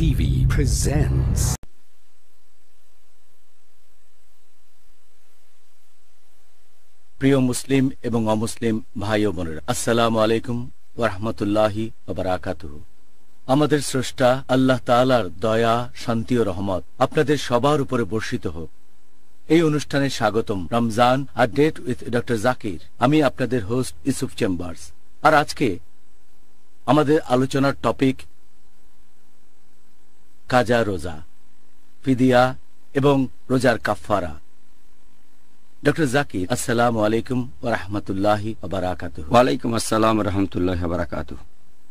TV presents. প্রিয় মুসলিম এবং অমুসলিম ভাই ও বোনেরা আসসালামু আলাইকুম ওরহমতুল্লাহি বারাকাতুহু আমাদের স্রষ্টা আল্লাহ তালার দয়া শান্তি ও রহমত আপনাদের সবার উপরে বর্ষিত হোক এই অনুষ্ঠানে স্বাগতম রমজান আর ডেট উইথ ডক্টর জাকির আমি আপনাদের হোস্ট ইসুফ চেম্বার্স আর আজকে আমাদের আলোচনার টপিক কাজা রোজা ফিদিয়া এবং রোজার কাফারা ডক্টর জাকির আসসালাম আলাইকুম ওয়ালাইকুম আসসালাম রহমতুল্লাহ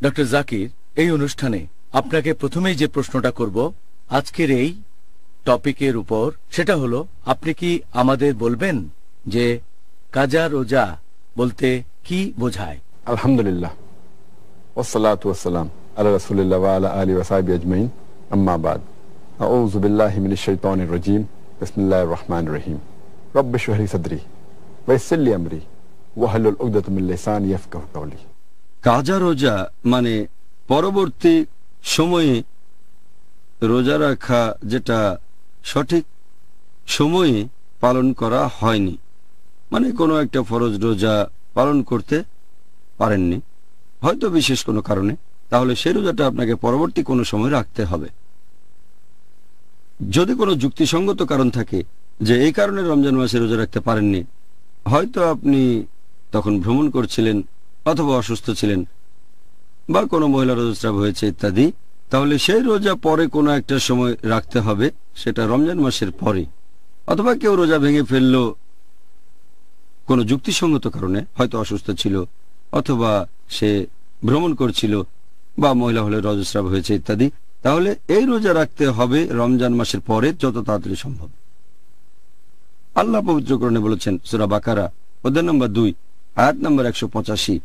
ডক্টর জাকির এই অনুষ্ঠানে আপনাকে প্রথমেই যে প্রশ্নটা করব আজকের এই টপিকের উপর সেটা হলো আপনি কি আমাদের বলবেন যে কাজা রোজা বলতে কি বোঝায় আলহামদুলিল্লাহ ওসালাত ওসালাম আল্লাহ রসুল্লাহ আলা আলী আজমাইন আম্মাবাদ আউজুবিল্লাহ মিনিশন বিসমুল্লাহ রহমান রহিম রব্বেশ সদরি ওয়াইসল্লি আমরি ওয়াহলুল উকদতুমিল্লিসান ইয়াফকাহু কাউলি কাজা রোজা মানে পরবর্তী সময়ে রোজা রাখা যেটা সঠিক সময়ে পালন করা হয়নি মানে কোনো একটা ফরজ রোজা পালন করতে পারেননি হয়তো বিশেষ কোনো কারণে তাহলে সে রোজাটা আপনাকে পরবর্তী কোনো সময় রাখতে হবে যদি কোনো যুক্তিসঙ্গত কারণ থাকে যে এই কারণে রমজান মাসে রোজা রাখতে পারেননি হয়তো আপনি তখন ভ্রমণ করছিলেন অথবা অসুস্থ ছিলেন বা কোনো মহিলা রোজস্রাব হয়েছে ইত্যাদি তাহলে সেই রোজা পরে কোনো একটা সময় রাখতে হবে সেটা রমজান মাসের পরে অথবা কেউ রোজা ভেঙে ফেললো কোনো যুক্তিসঙ্গত কারণে হয়তো অসুস্থ ছিল অথবা সে ভ্রমণ করছিল বা মহিলা হলে রজস্রাব হয়েছে ইত্যাদি তাহলে এই রোজা রাখতে হবে রমজান মাসের পরে যত তাড়াতাড়ি সম্ভব আল্লাহ পবিত্রকরণে বলেছেন সুরা বাকারা অধ্যায় নম্বর দুই আয়াত নম্বর একশো পঁচাশি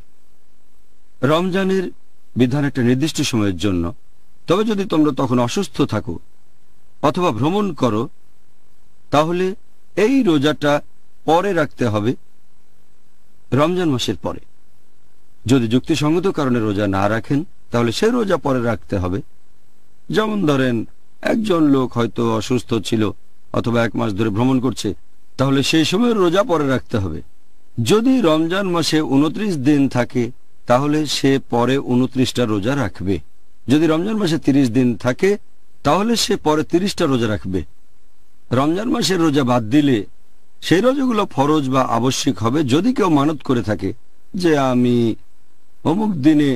রমজানের বিধান একটা নির্দিষ্ট সময়ের জন্য তবে যদি তোমরা তখন অসুস্থ থাকো অথবা ভ্রমণ করো তাহলে এই রোজাটা পরে রাখতে হবে রমজান মাসের পরে যদি যুক্তিসঙ্গত কারণে রোজা না রাখেন তাহলে সে রোজা পরে রাখতে হবে যেমন ধরেন একজন লোক হয়তো অসুস্থ ছিল অথবা এক মাস ধরে ভ্রমণ করছে তাহলে সেই সময় রোজা পরে রাখতে হবে যদি রমজান মাসে উনত্রিশ দিন থাকে তাহলে সে পরে উনত্রিশটা রোজা রাখবে যদি রমজান মাসে ৩০ দিন থাকে তাহলে সে পরে তিরিশটা রোজা রাখবে রমজান মাসের রোজা বাদ দিলে সেই রোজাগুলো ফরজ বা আবশ্যিক হবে যদি কেউ মানত করে থাকে যে আমি অমুক দিনে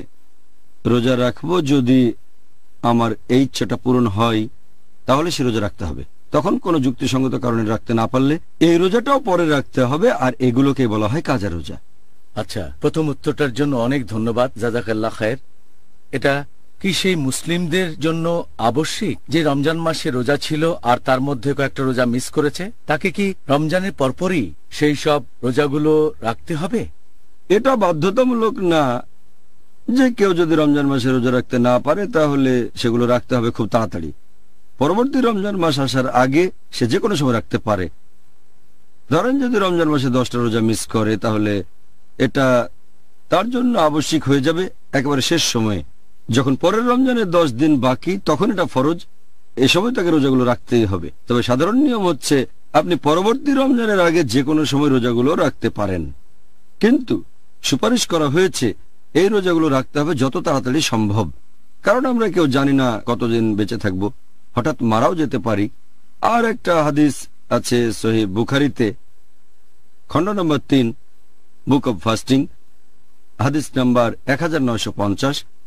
রোজা রাখবো যদি আমার এই ইচ্ছাটা পূরণ হয় তাহলে সে রোজা রাখতে হবে তখন কোনো যুক্তিসঙ্গত কারণে রাখতে না পারলে এই রোজাটাও পরে রাখতে হবে আর এগুলোকে বলা হয় কাজা রোজা আচ্ছা প্রথম উত্তরটার জন্য অনেক ধন্যবাদ জাজাকাল্লা খায়ের এটা কি সেই মুসলিমদের জন্য আবশ্যিক যে রমজান মাসে রোজা ছিল আর তার মধ্যে কয়েকটা রোজা মিস করেছে তাকে কি রমজানের পরপরই সেই সব রোজাগুলো রাখতে হবে এটা বাধ্যতামূলক না যে কেউ যদি রমজান মাসে রোজা রাখতে না পারে তাহলে সেগুলো রাখতে হবে খুব তাড়াতাড়ি পরবর্তী রমজান মাস আসার আগে সে যে কোনো সময় রাখতে পারে ধরেন যদি রমজান মাসে দশটা রোজা মিস করে তাহলে এটা তার জন্য আবশ্যিক হয়ে যাবে একেবারে শেষ সময়ে যখন পরের রমজানের দশ দিন বাকি তখন এটা ফরজ এ সময় তাকে রোজাগুলো রাখতেই হবে তবে সাধারণ নিয়ম হচ্ছে আপনি পরবর্তী রমজানের আগে যে কোনো সময় রোজাগুলো রাখতে পারেন কিন্তু সুপারিশ করা হয়েছে এই রোজাগুলো রাখতে হবে যত তাড়াতাড়ি সম্ভব কারণ আমরা কেউ জানি না কতদিন বেঁচে থাকব হঠাৎ মারাও যেতে পারি আর একটা হাদিস আছে সহি বুখারিতে খণ্ড নম্বর তিন বুক অব ফাস্টিং হাদিস নাম্বার এক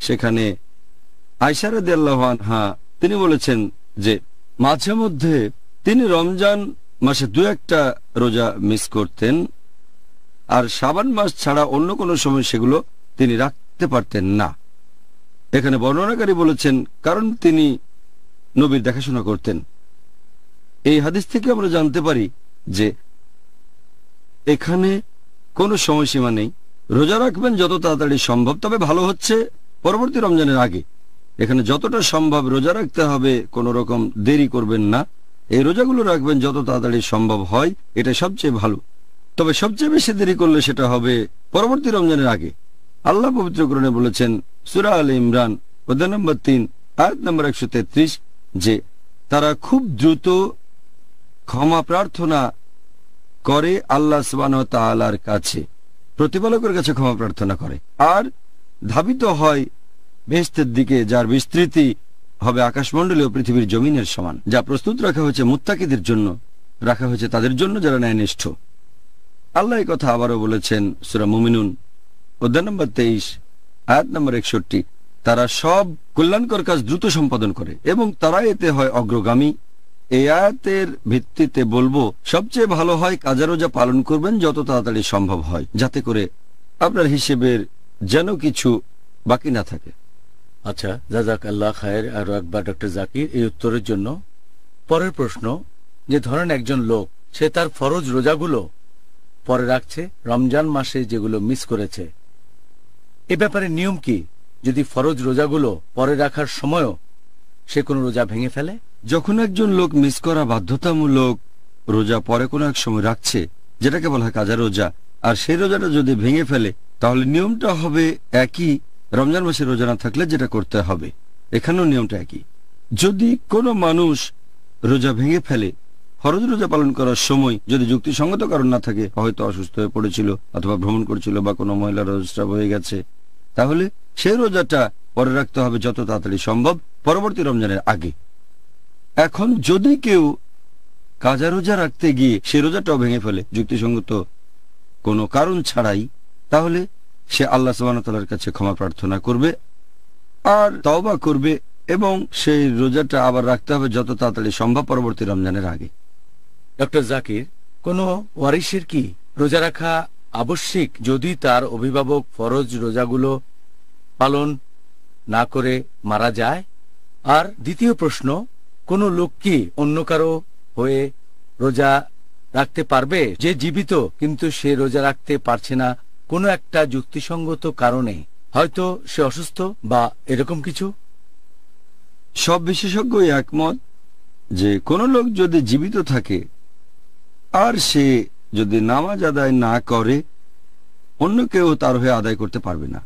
সেখানে আইসারদ হা তিনি বলেছেন যে মাঝে মধ্যে তিনি রমজান মাসে দু একটা রোজা মিস করতেন আর সাবান মাস ছাড়া অন্য কোনো সময় সেগুলো তিনি রাখতে পারতেন না এখানে বর্ণনাকারী বলেছেন কারণ তিনি নবীর দেখাশোনা করতেন এই হাদিস থেকে আমরা জানতে পারি যে এখানে কোনো সময়সীমা নেই রোজা রাখবেন যত তাড়াতাড়ি সম্ভব তবে ভালো হচ্ছে পরবর্তী রমজানের আগে এখানে যতটা সম্ভব রোজা রাখতে হবে কোনো রকম দেরি করবেন না এই রোজাগুলো রাখবেন যত তাড়াতাড়ি সম্ভব হয় এটা সবচেয়ে ভালো তবে সবচেয়ে বেশি দেরি করলে সেটা হবে পরবর্তী রমজানের আগে আল্লাহ পবিত্র গ্রহণে বলেছেন সুরা আল ইমরান নম্বর তিন আয়াত নম্বর একশো তেত্রিশ যে তারা খুব দ্রুত ক্ষমা প্রার্থনা করে আল্লাহ সবানার কাছে প্রতিপালকের কাছে ক্ষমা প্রার্থনা করে আর ধাবিত হয় বেহস্তের দিকে যার বিস্তৃতি হবে আকাশমণ্ডলী ও পৃথিবীর জমিনের সমান যা প্রস্তুত রাখা হয়েছে মুত্তাকিদের জন্য রাখা হয়েছে তাদের জন্য যারা ন্যায়নিষ্ঠ আল্লাহ কথা আবারও বলেছেন সুরা মুমিনুন অধ্যায় নম্বর তেইশ আয়াত নম্বর একষট্টি তারা সব কল্যাণকর কাজ দ্রুত সম্পাদন করে এবং তারা এতে হয় অগ্রগামী এই আয়াতের ভিত্তিতে বলবো সবচেয়ে ভালো হয় কাজারও যা পালন করবেন যত তাড়াতাড়ি সম্ভব হয় যাতে করে আপনার হিসেবের যেন কিছু বাকি না থাকে আচ্ছা জাজাক আল্লাহ খায়ের আর একবার ডক্টর জাকির এই উত্তরের জন্য পরের প্রশ্ন যে ধরেন একজন লোক সে তার ফরজ রোজাগুলো পরে রাখছে রমজান মাসে যেগুলো মিস করেছে এ ব্যাপারে নিয়ম কি যদি ফরজ রোজাগুলো পরে রাখার সময়ও সে কোনো রোজা ভেঙে ফেলে যখন একজন লোক মিস করা বাধ্যতামূলক রোজা পরে কোনো এক সময় রাখছে যেটাকে বলা হয় কাজা রোজা আর সেই রোজাটা যদি ভেঙে ফেলে তাহলে নিয়মটা হবে একই রমজান মাসে রোজা না থাকলে যেটা করতে হবে এখানেও নিয়মটা একই যদি কোনো মানুষ রোজা ভেঙে ফেলে ফরজ রোজা পালন করার সময় যদি যুক্তিসঙ্গত কারণ না থাকে হয়তো অসুস্থ হয়ে পড়েছিল অথবা ভ্রমণ করছিল বা কোনো মহিলা রোজস্রাব হয়ে গেছে তাহলে সেই রোজাটা পরে রাখতে হবে যত তাড়াতাড়ি সম্ভব পরবর্তী রমজানের আগে এখন যদি কেউ কাজা রোজা রাখতে গিয়ে সে রোজাটাও ভেঙে ফেলে যুক্তিসঙ্গত কোনো কারণ ছাড়াই তাহলে সে আল্লাহ সুবাহতালার কাছে ক্ষমা প্রার্থনা করবে আর তওবা করবে এবং সেই রোজাটা আবার রাখতে হবে যত তাড়াতাড়ি সম্ভব পরবর্তী রমজানের আগে ডক্টর জাকির কোন ওয়ারিশের কি রোজা রাখা আবশ্যিক যদি তার অভিভাবক ফরজ রোজাগুলো পালন না করে মারা যায় আর দ্বিতীয় প্রশ্ন কোন লোক কি অন্য কারো হয়ে রোজা রাখতে পারবে যে জীবিত কিন্তু সে রোজা রাখতে পারছে না কোনো একটা যুক্তিসঙ্গত কারণে হয়তো সে অসুস্থ বা এরকম কিছু সব বিশেষজ্ঞই একমত যে কোনো লোক যদি জীবিত থাকে আর সে যদি নামাজ আদায় না করে অন্য কেউ তার হয়ে আদায় করতে পারবে না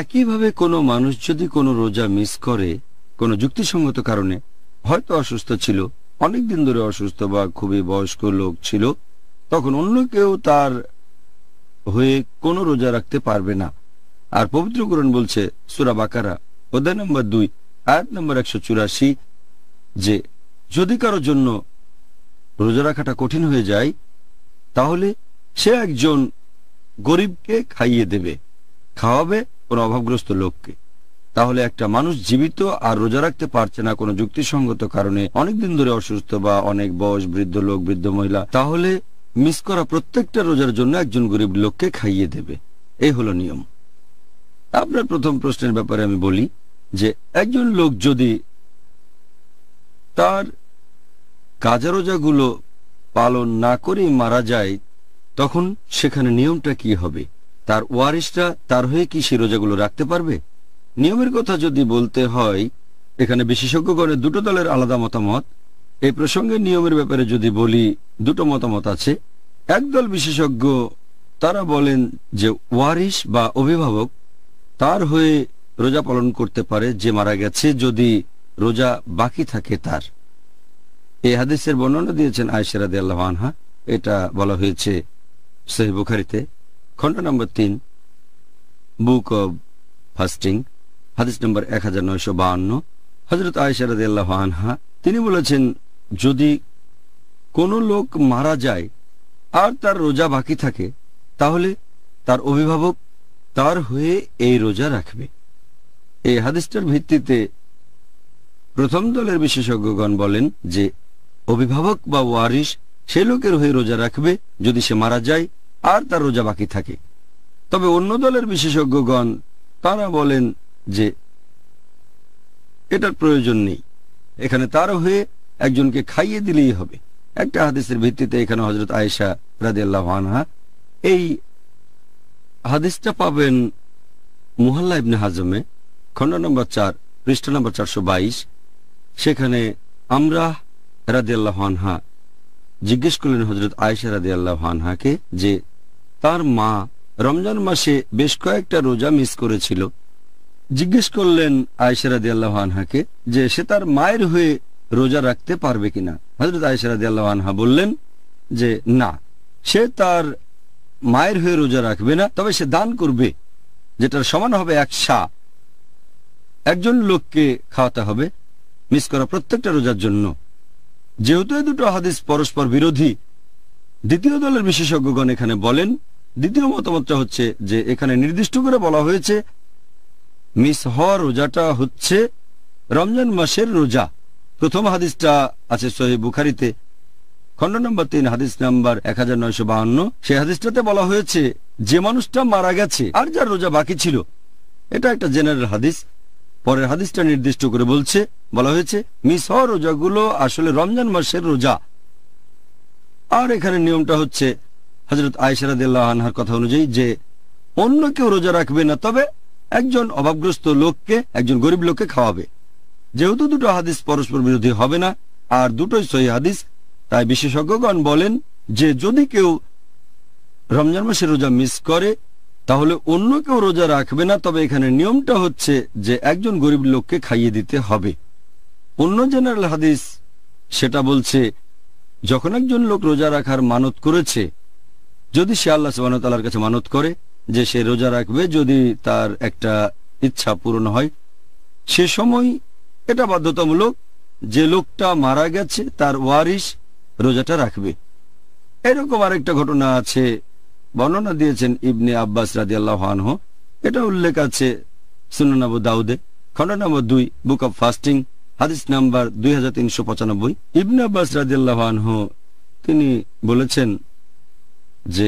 একইভাবে কোনো মানুষ যদি কোনো রোজা মিস করে কোনো যুক্তিসঙ্গত কারণে হয়তো অসুস্থ ছিল অনেক দিন ধরে অসুস্থ বা খুবই বয়স্ক লোক ছিল তখন অন্য কেউ তার হয়ে কোনো রোজা রাখতে পারবে না আর পবিত্র পবিত্রকরণ বলছে সুরা বাকারা অধ্যায় নম্বর দুই আয়াত নম্বর একশো যে যদি কারোর জন্য রোজা রাখাটা কঠিন হয়ে যায় তাহলে সে একজন গরিবকে খাইয়ে দেবে খাওয়াবে কোনো অভাবগ্রস্ত লোককে তাহলে একটা মানুষ জীবিত আর রোজা রাখতে পারছে না কোনো যুক্তিসঙ্গত কারণে অনেকদিন ধরে অসুস্থ বা অনেক বয়স বৃদ্ধ লোক বৃদ্ধ মহিলা তাহলে মিস করা প্রত্যেকটা রোজার জন্য একজন গরিব লোককে খাইয়ে দেবে এই হলো নিয়ম আপনার প্রথম প্রশ্নের ব্যাপারে আমি বলি যে একজন লোক যদি তার কাজা রোজাগুলো পালন না করেই মারা যায় তখন সেখানে নিয়মটা কি হবে তার ওয়ারিসরা তার হয়ে কি সে রোজাগুলো রাখতে পারবে নিয়মের কথা যদি বলতে হয় এখানে বিশেষজ্ঞগণের দুটো দলের আলাদা মতামত এই প্রসঙ্গে নিয়মের ব্যাপারে যদি বলি দুটো মতামত আছে একদল বিশেষজ্ঞ তারা বলেন যে ওয়ারিস বা অভিভাবক তার হয়ে রোজা পালন করতে পারে যে মারা গেছে যদি রোজা বাকি থাকে তার এই হাদিসের বর্ণনা দিয়েছেন আয়সের আনহা এটা বলা হয়েছে সহি বুখারিতে খণ্ড নম্বর তিন বুক অব ফাস্টিং হাদিস নম্বর এক হাজার নয়শো বাউন্ন হজরত আয়সারাদি আনহা তিনি বলেছেন যদি কোনো লোক মারা যায় আর তার রোজা বাকি থাকে তাহলে তার অভিভাবক তার হয়ে এই রোজা রাখবে এই হাদিসটার ভিত্তিতে প্রথম দলের বিশেষজ্ঞগণ বলেন যে অভিভাবক বা ওয়ারিস সে লোকের হয়ে রোজা রাখবে যদি সে মারা যায় আর তার রোজা বাকি থাকে তবে অন্য দলের বিশেষজ্ঞগণ তারা বলেন যে এটার প্রয়োজন নেই এখানে তার হয়ে একজনকে খাইয়ে দিলেই হবে একটা হাদিসের ভিত্তিতে এখানে হজরত আয়েশা রাজি আনহা এই হাদিসটা পাবেন মোহাল্লা ইবনে হাজমে খণ্ড নম্বর চার পৃষ্ঠা নম্বর চারশো সেখানে আমরা রাদিয়াল্লাহ জিজ্ঞেস করলেন হজরত আয়েশা রাদিয়াল্লাহ আনহাকে যে তার মা রমজান মাসে বেশ কয়েকটা রোজা মিস করেছিল জিজ্ঞেস করলেন আয়েশা রাদিয়াল্লাহ আনহাকে যে সে তার মায়ের হয়ে রোজা রাখতে পারবে কিনা হজরত আয়েশা রাদিয়াল্লাহ আনহা বললেন যে না সে তার মায়ের হয়ে রোজা রাখবে না তবে সে দান করবে যেটার সমান হবে এক সা একজন লোককে খাওয়াতে হবে মিস করা প্রত্যেকটা রোজার জন্য যেহেতু দুটো হাদিস পরস্পর বিরোধী দ্বিতীয় দলের বিশেষজ্ঞগণ এখানে বলেন দ্বিতীয় মতামতটা হচ্ছে যে এখানে নির্দিষ্ট করে বলা হয়েছে মিস হ রোজাটা হচ্ছে রমজান মাসের রোজা প্রথম হাদিসটা আছে সহি বুখারিতে খণ্ড নম্বর তিন হাদিস নাম্বার এক সেই হাদিসটাতে বলা হয়েছে যে মানুষটা মারা গেছে আর যার রোজা বাকি ছিল এটা একটা জেনারেল হাদিস পরের হাদিসটা নির্দিষ্ট করে বলছে বলা হয়েছে মিসহ রোজাগুলো আসলে রমজান মাসের রোজা আর এখানে নিয়মটা হচ্ছে হজরত আয়সারাদিল্লাহ আনহার কথা অনুযায়ী যে অন্য কেউ রোজা রাখবে না তবে একজন অভাবগ্রস্ত লোককে একজন গরিব লোককে খাওয়াবে যেহেতু দুটো হাদিস পরস্পর বিরোধী হবে না আর দুটোই সহি হাদিস তাই বিশেষজ্ঞগণ বলেন যে যদি কেউ রমজান মাসের রোজা মিস করে তাহলে অন্য কেউ রোজা রাখবে না তবে এখানে নিয়মটা হচ্ছে যে একজন গরিব লোককে খাইয়ে দিতে হবে অন্য জেনারেল হাদিস সেটা বলছে যখন একজন লোক রোজা রাখার মানত করেছে যদি সে আল্লাহ সুবাহতালার কাছে মানত করে যে সে রোজা রাখবে যদি তার একটা ইচ্ছা পূরণ হয় সে সময় এটা বাধ্যতামূলক যে লোকটা মারা গেছে তার ওয়ারিস রোজাটা রাখবে এরকম আরেকটা ঘটনা আছে বর্ণনা দিয়েছেন ইবনে আব্বাস রাজি আল্লাহ এটা উল্লেখ আছে সুনানাবু দাউদে খন্ড নম্বর দুই বুক অব ফাস্টিং হাদিস নাম্বার দুই হাজার তিনশো পঁচানব্বই ইবনে আব্বাস রাজি আল্লাহ তিনি বলেছেন যে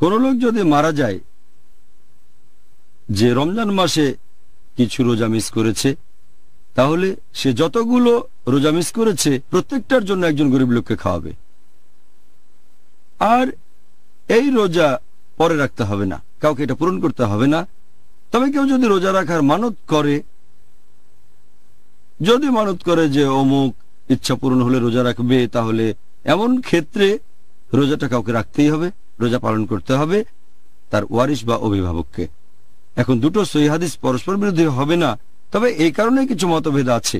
কোন লোক যদি মারা যায় যে রমজান মাসে কিছু রোজা মিস করেছে তাহলে সে যতগুলো রোজা মিস করেছে প্রত্যেকটার জন্য একজন গরিব লোককে খাওয়াবে আর এই রোজা পরে রাখতে হবে না কাউকে এটা পূরণ করতে হবে না তবে কেউ যদি রোজা রাখার মানত করে যদি মানত করে যে অমুক ইচ্ছা পূরণ হলে রোজা রাখবে তাহলে এমন ক্ষেত্রে রোজাটা কাউকে রাখতেই হবে রোজা পালন করতে হবে তার ওয়ারিশ বা অভিভাবককে এখন দুটো সহিহাদিস পরস্পর বিরোধী হবে না তবে এই কারণে কিছু মতভেদ আছে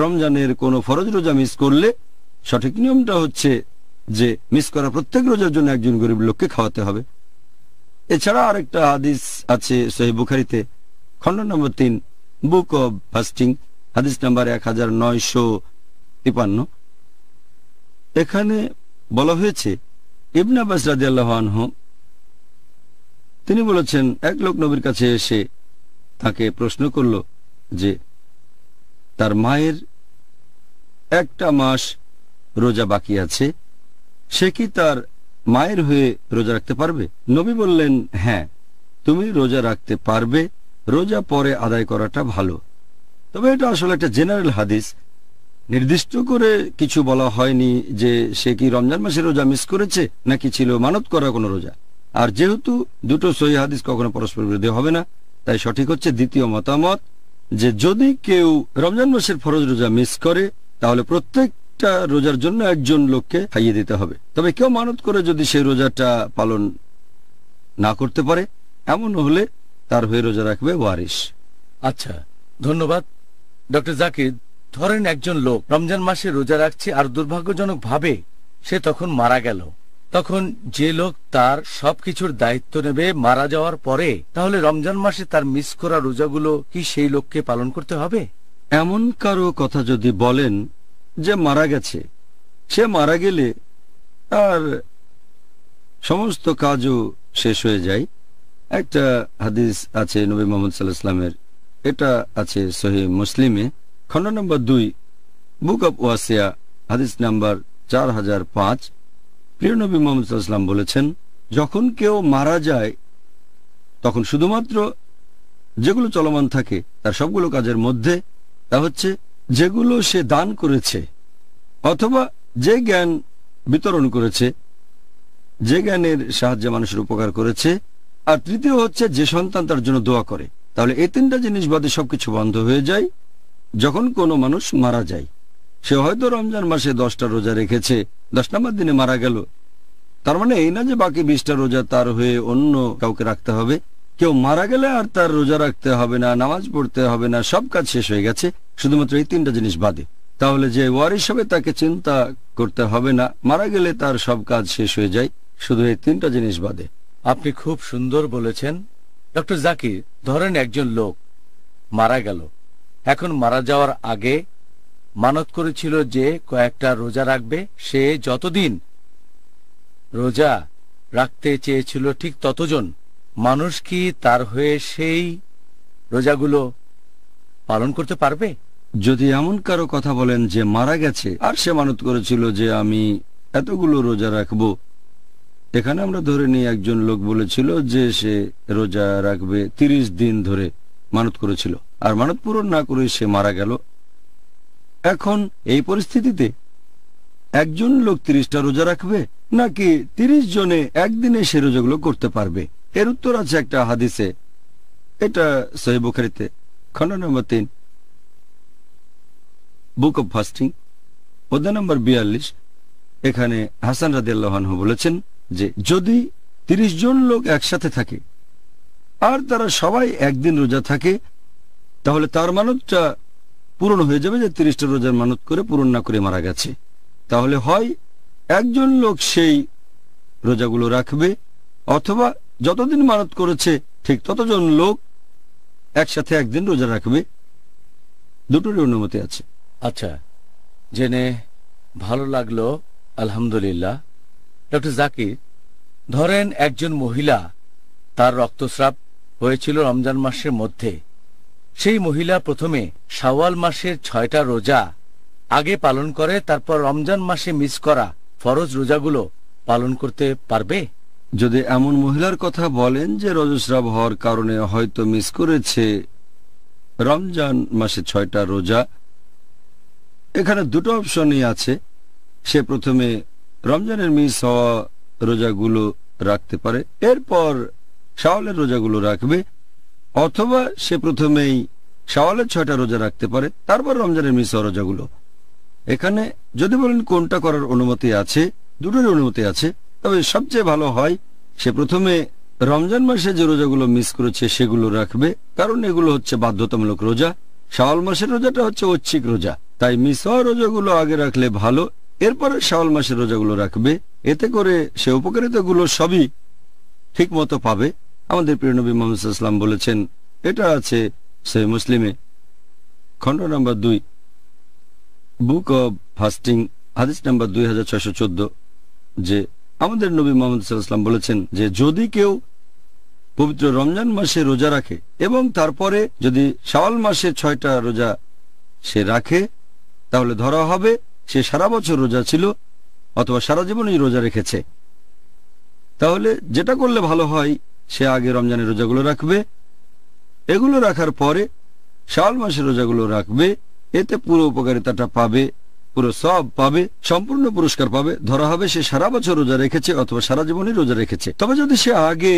রমজানের কোনো ফরজ রোজা মিস করলে সঠিক নিয়মটা হচ্ছে যে মিস করা প্রত্যেক রোজার জন্য একজন গরিব লোককে খাওয়াতে হবে এছাড়া আরেকটা হাদিস আছে সহি বুখারিতে খণ্ড নম্বর তিন বুক অব ফাস্টিং হাদিস নাম্বার এক হাজার নয়শো তিপান্ন এখানে বলা হয়েছে ইবনা বাস রাজি আনহু তিনি বলেছেন এক লোক নবীর কাছে এসে তাকে প্রশ্ন করল যে তার মায়ের একটা মাস রোজা বাকি আছে সে কি তার মায়ের হয়ে রোজা রাখতে পারবে নবী বললেন হ্যাঁ তুমি রোজা রাখতে পারবে রোজা পরে আদায় করাটা ভালো তবে এটা আসলে একটা জেনারেল হাদিস নির্দিষ্ট করে কিছু বলা হয়নি যে সে কি রমজান মাসে রোজা মিস করেছে নাকি ছিল মানত করা কোনো রোজা আর যেহেতু দুটো সহি হাদিস কখনো পরস্পর বিরোধী হবে না তাই সঠিক হচ্ছে দ্বিতীয় মতামত যে যদি কেউ রমজান মাসের ফরজ রোজা মিস করে তাহলে প্রত্যেক একটা রোজার জন্য একজন লোককে খাইয়ে দিতে হবে তবে কেউ মানত করে যদি সেই রোজাটা পালন না করতে পারে এমন হলে তার হয়ে রোজা রাখবে ওয়ারিস আচ্ছা ধন্যবাদ ডক্টর জাকির ধরেন একজন লোক রমজান মাসে রোজা রাখছে আর দুর্ভাগ্যজনক ভাবে সে তখন মারা গেল তখন যে লোক তার সবকিছুর দায়িত্ব নেবে মারা যাওয়ার পরে তাহলে রমজান মাসে তার মিস করা রোজাগুলো কি সেই লোককে পালন করতে হবে এমন কারো কথা যদি বলেন যে মারা গেছে সে মারা গেলে আর সমস্ত কাজও শেষ হয়ে যায় একটা হাদিস আছে নবী মোহাম্মদ সাল্লাহ এটা আছে সহি মুসলিমে খণ্ড নম্বর দুই বুক অব ওয়াসিয়া হাদিস নাম্বার চার হাজার পাঁচ প্রিয় নবী মোহাম্মদ বলেছেন যখন কেউ মারা যায় তখন শুধুমাত্র যেগুলো চলমান থাকে তার সবগুলো কাজের মধ্যে তা হচ্ছে যেগুলো সে দান করেছে অথবা যে জ্ঞান বিতরণ করেছে যে জ্ঞানের সাহায্যে মানুষের উপকার করেছে আর তৃতীয় হচ্ছে যে সন্তান তার জন্য দোয়া করে তাহলে এই তিনটা জিনিস বাদে সবকিছু বন্ধ হয়ে যায় যখন কোনো মানুষ মারা যায় সে হয়তো রমজান মাসে দশটা রোজা রেখেছে দশ নম্বর দিনে মারা গেল তার মানে এই না যে বাকি বিশটা রোজা তার হয়ে অন্য কাউকে রাখতে হবে কেউ মারা গেলে আর তার রোজা রাখতে হবে না নামাজ পড়তে হবে না সব কাজ শেষ হয়ে গেছে শুধুমাত্র এই তিনটা জিনিস বাদে তাহলে যে ওয়ারিস হবে তাকে চিন্তা করতে হবে না মারা গেলে তার সব কাজ শেষ হয়ে যায় শুধু এই তিনটা জিনিস বাদে আপনি খুব সুন্দর বলেছেন ডক্টর জাকির ধরেন একজন লোক মারা গেল এখন মারা যাওয়ার আগে মানত করেছিল যে কয়েকটা রোজা রাখবে সে যতদিন রোজা রাখতে চেয়েছিল ঠিক ততজন মানুষ কি তার হয়ে সেই রোজাগুলো পালন করতে পারবে যদি এমন কারো কথা বলেন যে মারা গেছে আর সে মানত করেছিল যে আমি এতগুলো রোজা রাখব এখানে আমরা ধরে নিই একজন লোক বলেছিল যে সে রোজা রাখবে ৩০ দিন ধরে মানত করেছিল আর মানত পূরণ না করে সে মারা গেল এখন এই পরিস্থিতিতে একজন লোক তিরিশটা রোজা রাখবে নাকি তিরিশ জনে একদিনে সে রোজাগুলো করতে পারবে এর উত্তর আছে একটা হাদিসে এটা সহিবুখারিতে খন্ড নম্বর তিন বুক অব ফাস্টিং পদ্মা নম্বর বিয়াল্লিশ এখানে হাসান রাদিয়াল্লাহানহু বলেছেন যে যদি ৩০ জন লোক একসাথে থাকে আর তারা সবাই একদিন রোজা থাকে তাহলে তার মানতটা পূরণ হয়ে যাবে যে তিরিশটা রোজার মানত করে পূরণ না করে মারা গেছে তাহলে হয় একজন লোক সেই রোজাগুলো রাখবে অথবা যতদিন মানত করেছে ঠিক ততজন লোক একসাথে একদিন রোজা রাখবে দুটোরই অনুমতি আছে আচ্ছা জেনে ভালো লাগলো আলহামদুলিল্লাহ ডক্টর জাকির ধরেন একজন মহিলা তার রক্তস্রাব হয়েছিল রমজান মাসের মধ্যে সেই মহিলা প্রথমে শাওয়াল মাসের ছয়টা রোজা আগে পালন করে তারপর রমজান মাসে মিস করা ফরজ রোজাগুলো পালন করতে পারবে যদি এমন মহিলার কথা বলেন যে রজস্রাব হওয়ার কারণে হয়তো মিস করেছে রমজান মাসে ছয়টা রোজা এখানে দুটো অপশনই আছে সে প্রথমে রমজানের মিস হওয়া রোজাগুলো রাখতে পারে এরপর শাওয়ালের রোজাগুলো রাখবে অথবা সে প্রথমেই শাওয়ালের ছয়টা রোজা রাখতে পারে তারপর রমজানের মিস হওয়া রোজাগুলো এখানে যদি বলেন কোনটা করার অনুমতি আছে দুটোর অনুমতি আছে তবে সবচেয়ে ভালো হয় সে প্রথমে রমজান মাসে যে রোজাগুলো মিস করেছে সেগুলো রাখবে কারণ এগুলো হচ্ছে বাধ্যতামূলক রোজা শাওয়াল মাসের রোজাটা হচ্ছে ঐচ্ছিক রোজা তাই মিস হওয়া রোজাগুলো আগে রাখলে ভালো এরপরে শাওয়াল মাসের রোজাগুলো রাখবে এতে করে সে উপকারিতাগুলো সবই ঠিক মতো পাবে আমাদের প্রিয়নবী মোহাম্মদ বলেছেন এটা আছে সে মুসলিমে খণ্ড নম্বর দুই বুক অব ফাস্টিং হাদিস নাম্বার দুই যে আমাদের নবী মোহাম্মদ সাল্লাম বলেছেন যে যদি কেউ পবিত্র রমজান মাসে রোজা রাখে এবং তারপরে যদি সাওয়াল মাসে ছয়টা রোজা সে রাখে তাহলে ধরা হবে সে সারা বছর রোজা ছিল অথবা সারা জীবনই রোজা রেখেছে তাহলে যেটা করলে ভালো হয় সে আগে রমজানের রোজাগুলো রাখবে এগুলো রাখার পরে সাওয়াল মাসের রোজাগুলো রাখবে এতে পুরো উপকারিতাটা পাবে পুরো সব পাবে সম্পূর্ণ পুরস্কার পাবে ধরা হবে সে সারা বছর রোজা রেখেছে অথবা সারা জীবনই রোজা রেখেছে তবে যদি সে আগে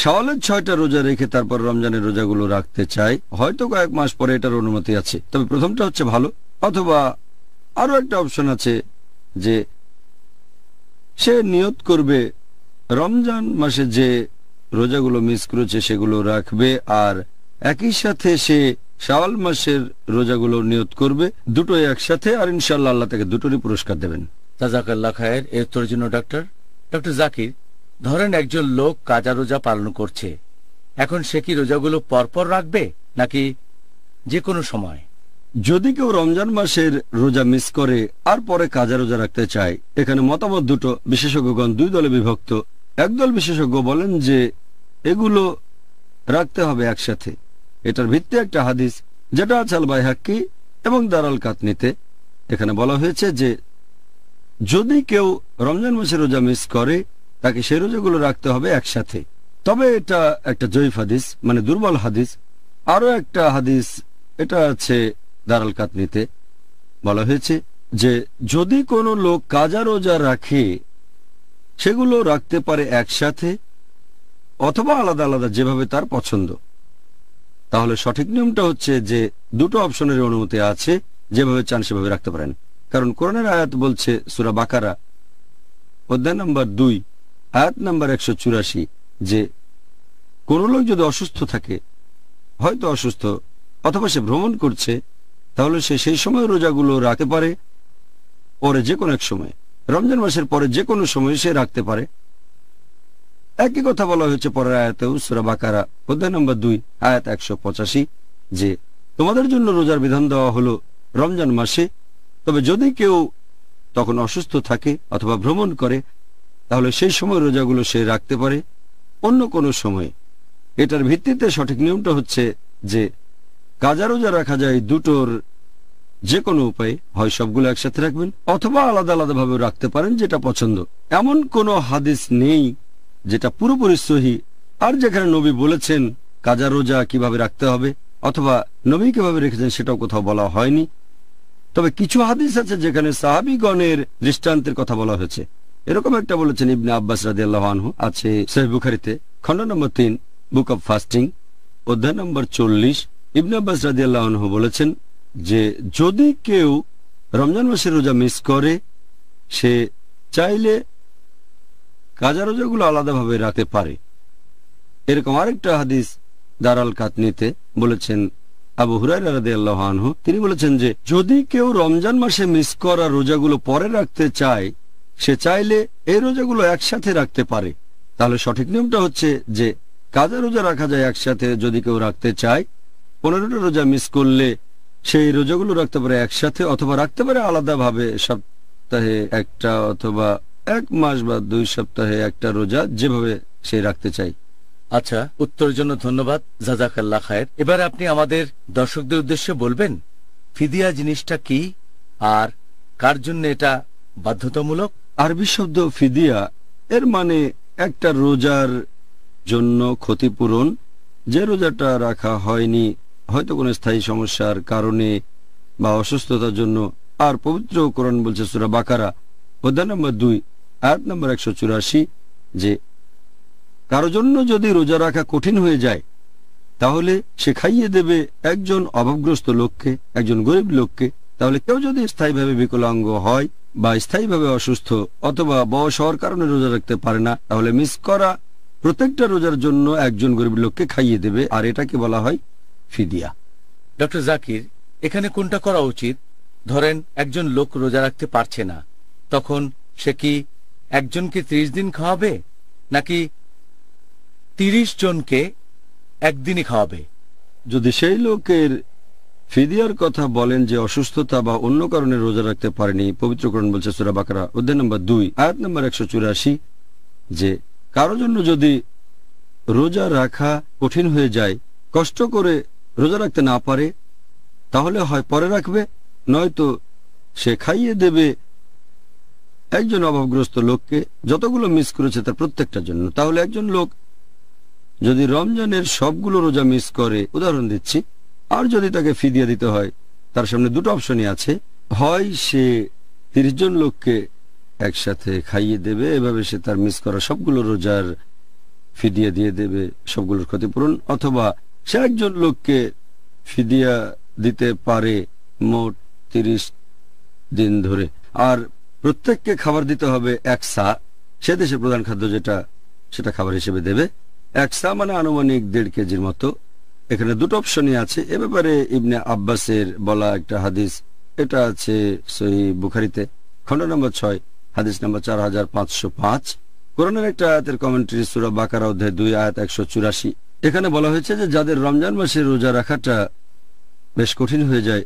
শাওয়ালের ছয়টা রোজা রেখে তারপর রমজানের রোজাগুলো রাখতে চায় হয়তো কয়েক মাস পরে এটার অনুমতি আছে তবে প্রথমটা হচ্ছে ভালো অথবা আরো একটা অপশন আছে যে সে নিয়ত করবে রমজান মাসে যে রোজাগুলো মিস করেছে সেগুলো রাখবে আর একই সাথে সে শাওয়াল মাসের রোজাগুলো নিয়ত করবে দুটোই একসাথে আর ইনশাল্লাহ আল্লাহ তাকে দুটোরই পুরস্কার দেবেন তাজাকাল্লা খায়ের এর তোর জন্য ডাক্তার ডক্টর জাকির ধরেন একজন লোক কাজা রোজা পালন করছে এখন সে কি রোজাগুলো পরপর রাখবে নাকি যে কোনো সময় যদি কেউ রমজান মাসের রোজা মিস করে আর পরে কাজা রোজা রাখতে চায় এখানে মতামত দুটো বিশেষজ্ঞগণ দুই দলে বিভক্ত একদল বিশেষজ্ঞ বলেন যে এগুলো রাখতে হবে একসাথে এটার ভিত্তি একটা হাদিস যেটা আছে আল বাইহাক্কি এবং দারাল কাতনিতে এখানে বলা হয়েছে যে যদি কেউ রমজান মাসে রোজা মিস করে তাকে সেই রোজাগুলো রাখতে হবে একসাথে তবে এটা একটা জয়ীফ হাদিস মানে দুর্বল হাদিস আরো একটা হাদিস এটা আছে দারাল কাতনিতে বলা হয়েছে যে যদি কোনো লোক কাজা রোজা রাখে সেগুলো রাখতে পারে একসাথে অথবা আলাদা আলাদা যেভাবে তার পছন্দ তাহলে সঠিক নিয়মটা হচ্ছে যে দুটো অপশনের অনুমতি আছে যেভাবে চান সেভাবে রাখতে পারেন কারণ কোরআনের আয়াত বলছে সুরা বাকারা অধ্যায় নম্বর দুই আয়াত নম্বর একশো চুরাশি যে কোনো লোক যদি অসুস্থ থাকে হয়তো অসুস্থ অথবা সে ভ্রমণ করছে তাহলে সে সেই সময় রোজাগুলো রাখতে পারে পরে যে কোনো এক সময় রমজান মাসের পরে যে কোনো সময় সে রাখতে পারে একই কথা বলা হয়েছে পরের আয়াতেও সুরাবাকারা অধ্যায় নম্বর দুই আয়াত একশো পঁচাশি যে তোমাদের জন্য রোজার বিধান দেওয়া হলো রমজান মাসে তবে যদি কেউ তখন অসুস্থ থাকে অথবা ভ্রমণ করে তাহলে সেই সময় রোজাগুলো সে রাখতে পারে অন্য কোনো সময়ে এটার ভিত্তিতে সঠিক নিয়মটা হচ্ছে যে কাজা রোজা রাখা যায় দুটোর যে কোনো উপায়ে হয় সবগুলো একসাথে রাখবেন অথবা আলাদা আলাদাভাবে রাখতে পারেন যেটা পছন্দ এমন কোনো হাদিস নেই যেটা পুরোপুরি সহি আর যেখানে নবী বলেছেন কাজা রোজা কিভাবে রাখতে হবে অথবা নবী কিভাবে রেখেছেন সেটাও কোথাও বলা হয়নি তবে কিছু হাদিস আছে যেখানে সাহাবিগণের দৃষ্টান্তের কথা বলা হয়েছে এরকম একটা বলেছেন ইবনে আব্বাস রাজি আনহু আছে বুখারিতে খন্ড নম্বর তিন বুক অব ফাস্টিং অধ্যায় নম্বর চল্লিশ ইবনে আব্বাস রাজি আনহু বলেছেন যে যদি কেউ রমজান মাসের রোজা মিস করে সে চাইলে কাজা রোজাগুলো আলাদাভাবে রাখতে পারে এরকম আরেকটা হাদিস দারাল কাতনিতে বলেছেন আবু হুরাইহু তিনি বলেছেন যে যদি কেউ রমজান মাসে মিস করা রোজাগুলো পরে রাখতে চায় সে চাইলে এই রোজাগুলো একসাথে রাখতে পারে তাহলে সঠিক নিয়মটা হচ্ছে যে কাজা রোজা রাখা যায় একসাথে যদি কেউ রাখতে চায় পনেরোটা রোজা মিস করলে সেই রোজাগুলো রাখতে পারে একসাথে অথবা রাখতে পারে আলাদাভাবে সপ্তাহে একটা অথবা এক মাস বা দুই সপ্তাহে একটা রোজা যেভাবে সে রাখতে চাই আচ্ছা উত্তরের জন্য ধন্যবাদ জাজাকাল্লা খায়ের এবার আপনি আমাদের দর্শকদের উদ্দেশ্যে বলবেন ফিদিয়া জিনিসটা কি আর কার জন্য এটা বাধ্যতামূলক আরবি শব্দ ফিদিয়া এর মানে একটা রোজার জন্য ক্ষতিপূরণ যে রোজাটা রাখা হয়নি হয়তো কোনো স্থায়ী সমস্যার কারণে বা অসুস্থতার জন্য আর পবিত্র কোরআন বলছে সুরা বাকারা অধ্যায় নম্বর দুই আয়াত নম্বর একশো চুরাশি যে কারো জন্য যদি রোজা রাখা কঠিন হয়ে যায় তাহলে সে খাইয়ে দেবে একজন অভাবগ্রস্ত লোককে একজন গরিব লোককে তাহলে কেউ যদি স্থায়ীভাবে বিকলাঙ্গ হয় বা স্থায়ীভাবে অসুস্থ অথবা বয়স হওয়ার কারণে রোজা রাখতে পারে না তাহলে মিস করা প্রত্যেকটা রোজার জন্য একজন গরিব লোককে খাইয়ে দেবে আর এটাকে বলা হয় ফিদিয়া ডক্টর জাকির এখানে কোনটা করা উচিত ধরেন একজন লোক রোজা রাখতে পারছে না তখন সে কি একজনকে ত্রিশ দিন খাওয়াবে নাকি তিরিশ জনকে একদিনই খাওয়াবে যদি সেই লোকের ফিদিয়ার কথা বলেন যে অসুস্থতা বা অন্য কারণে রোজা রাখতে পারেনি পবিত্রকরণ বলছে সুরা বাকরা অধ্যায় নম্বর দুই আয়াত নম্বর একশো চুরাশি যে কারো জন্য যদি রোজা রাখা কঠিন হয়ে যায় কষ্ট করে রোজা রাখতে না পারে তাহলে হয় পরে রাখবে নয়তো সে খাইয়ে দেবে একজন অভাবগ্রস্ত লোককে যতগুলো মিস করেছে তার প্রত্যেকটার জন্য তাহলে একজন লোক যদি রমজানের সবগুলো রোজা মিস করে উদাহরণ দিচ্ছি আর যদি তাকে ফি দিয়ে দিতে হয় তার সামনে দুটো অপশনই আছে হয় সে তিরিশ জন লোককে একসাথে খাইয়ে দেবে এভাবে সে তার মিস করা সবগুলো রোজার ফিদিয়া দিয়ে দেবে সবগুলোর ক্ষতিপূরণ অথবা সে একজন লোককে ফিদিয়া দিতে পারে মোট তিরিশ দিন ধরে আর প্রত্যেককে খাবার দিতে হবে এক সা সে দেশের প্রধান খাদ্য যেটা সেটা খাবার হিসেবে দেবে এক সা মানে আনুমানিক দেড় কেজির মতো এখানে দুটো অপশনই আছে এ ব্যাপারে ইবনে আব্বাসের বলা একটা হাদিস এটা আছে সহি বুখারিতে খণ্ড নম্বর ছয় হাদিস নম্বর চার হাজার পাঁচশো পাঁচ করোনার একটা আয়াতের কমেন্ট্রি সুরা বাকারা অধ্যায় দুই আয়াত একশো চুরাশি এখানে বলা হয়েছে যে যাদের রমজান মাসে রোজা রাখাটা বেশ কঠিন হয়ে যায়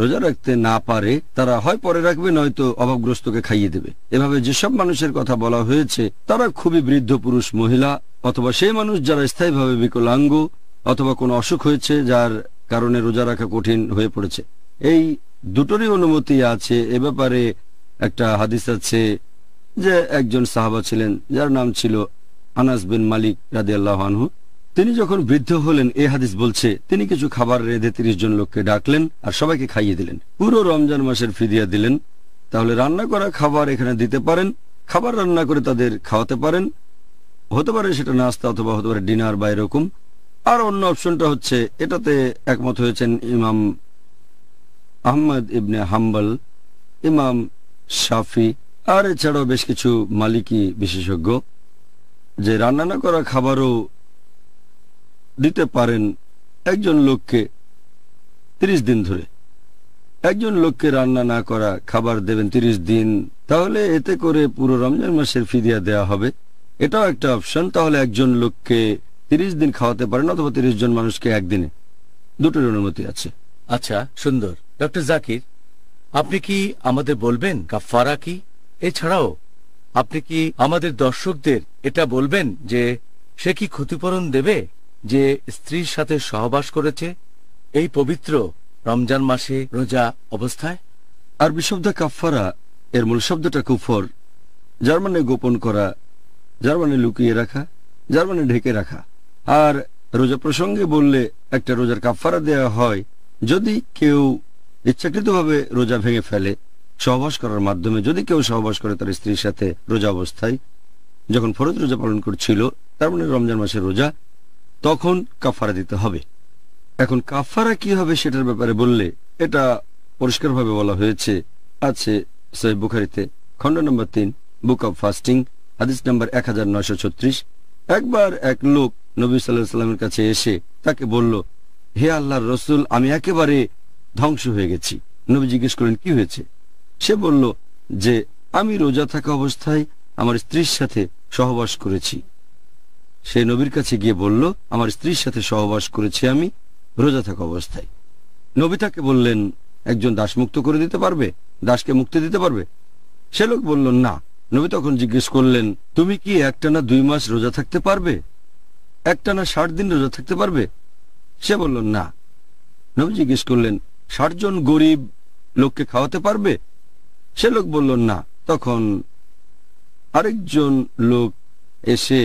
রোজা রাখতে না পারে তারা হয় পরে রাখবে নয়তো অভাবগ্রস্তকে খাইয়ে দেবে এভাবে যেসব মানুষের কথা বলা হয়েছে তারা খুবই বৃদ্ধ পুরুষ মহিলা অথবা সেই মানুষ যারা স্থায়ীভাবে বিকলাঙ্গ অথবা কোনো অসুখ হয়েছে যার কারণে রোজা রাখা কঠিন হয়ে পড়েছে এই দুটোরই অনুমতি আছে এ ব্যাপারে একটা হাদিস আছে যে একজন সাহাবা ছিলেন যার নাম ছিল আনাস বিন মালিক রাদি আল্লাহ তিনি যখন বৃদ্ধ হলেন এ হাদিস বলছে তিনি কিছু খাবার রেঁধে তিরিশ জন লোককে ডাকলেন আর সবাইকে খাইয়ে দিলেন পুরো রমজান মাসের ফিদিয়া দিলেন তাহলে রান্না করা খাবার এখানে দিতে পারেন খাবার রান্না করে তাদের খাওয়াতে পারেন হতে পারে সেটা নাস্তা অথবা হতে পারে ডিনার বা এরকম আর অন্য অপশনটা হচ্ছে এটাতে একমত হয়েছেন ইমাম আহমদ ইবনে হাম্বল ইমাম শাফি আর এছাড়াও বেশ কিছু মালিকি বিশেষজ্ঞ যে রান্না না করা খাবারও দিতে পারেন একজন লোককে ৩০ দিন ধরে একজন লোককে রান্না না করা খাবার দেবেন ৩০ দিন তাহলে এতে করে পুরো রমজান মাসের ফিদিয়া দেয়া হবে এটাও একটা অপশন তাহলে একজন লোককে ৩০ দিন খাওয়াতে পারেন অথবা ৩০ জন মানুষকে একদিনে দুটোর অনুমতি আছে আচ্ছা সুন্দর ডক্টর জাকির আপনি কি আমাদের বলবেন কাফারা কি এছাড়াও আপনি কি আমাদের দর্শকদের এটা বলবেন যে সে কি ক্ষতিপূরণ দেবে যে স্ত্রীর সাথে সহবাস করেছে এই পবিত্র রমজান মাসে রোজা অবস্থায় আর বিশব্দ কাফারা এর মূল শব্দটা কুফর যার মানে গোপন করা যার মানে লুকিয়ে রাখা যার মানে ঢেকে রাখা আর রোজা প্রসঙ্গে বললে একটা রোজার কাফারা দেয়া হয় যদি কেউ ইচ্ছাকৃতভাবে রোজা ভেঙে ফেলে সহবাস করার মাধ্যমে যদি কেউ সহবাস করে তার স্ত্রীর সাথে রোজা অবস্থায় যখন ফরজ রোজা পালন করছিল তার মানে রমজান মাসের রোজা তখন কাফারা দিতে হবে এখন কাফারা কি হবে সেটার ব্যাপারে বললে এটা পরিষ্কারভাবে বলা হয়েছে আছে সৈব বুখারিতে খণ্ড নম্বর তিন বুক অব ফাস্টিং হাদিস নম্বর এক একবার এক লোক নবী সাল্লাহ সাল্লামের কাছে এসে তাকে বলল হে আল্লাহর রসুল আমি একেবারে ধ্বংস হয়ে গেছি নবী জিজ্ঞেস করেন কি হয়েছে সে বলল যে আমি রোজা থাকা অবস্থায় আমার স্ত্রীর সাথে সহবাস করেছি সে নবীর কাছে গিয়ে বলল আমার স্ত্রীর সাথে সহবাস করেছি আমি রোজা থাকা অবস্থায় নবী তাকে বললেন একজন দাস মুক্ত করে দিতে পারবে দাসকে মুক্তি দিতে পারবে সে লোক বলল না নবী তখন জিজ্ঞেস করলেন তুমি কি একটানা দুই মাস রোজা থাকতে পারবে একটানা ষাট দিন রোজা থাকতে পারবে সে বলল না নবী জিজ্ঞেস করলেন ষাট জন গরিব লোককে খাওয়াতে পারবে সে লোক বলল না তখন আরেকজন লোক এসে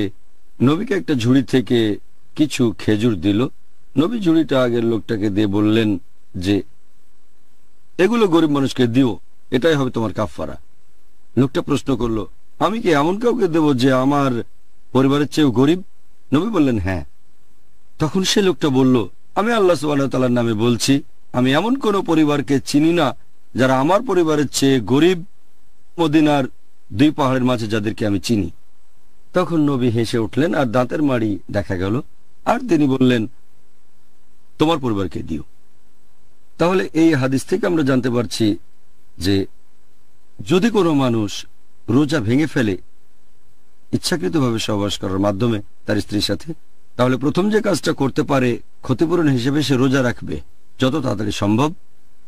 নবীকে একটা ঝুড়ি থেকে কিছু খেজুর দিল নবী ঝুড়িটা আগের লোকটাকে দিয়ে বললেন যে এগুলো গরিব মানুষকে দিও এটাই হবে তোমার কাফারা লোকটা প্রশ্ন করলো আমি কি এমন কাউকে দেব যে আমার পরিবারের চেয়েও গরিব নবী বললেন হ্যাঁ তখন সে লোকটা বলল আমি আল্লাহ সুবাহতালার নামে বলছি আমি এমন কোন পরিবারকে চিনি না যারা আমার পরিবারের চেয়ে গরিব মদিনার দুই পাহাড়ের মাঝে যাদেরকে আমি চিনি তখন নবী হেসে উঠলেন আর দাঁতের মাড়ি দেখা গেল আর তিনি বললেন তোমার পরিবারকে দিও তাহলে এই হাদিস থেকে আমরা জানতে পারছি যে যদি কোনো মানুষ রোজা ভেঙে ফেলে ইচ্ছাকৃতভাবে সহবাস করার মাধ্যমে তার স্ত্রীর সাথে তাহলে প্রথম যে কাজটা করতে পারে ক্ষতিপূরণ হিসেবে সে রোজা রাখবে যত তাড়াতাড়ি সম্ভব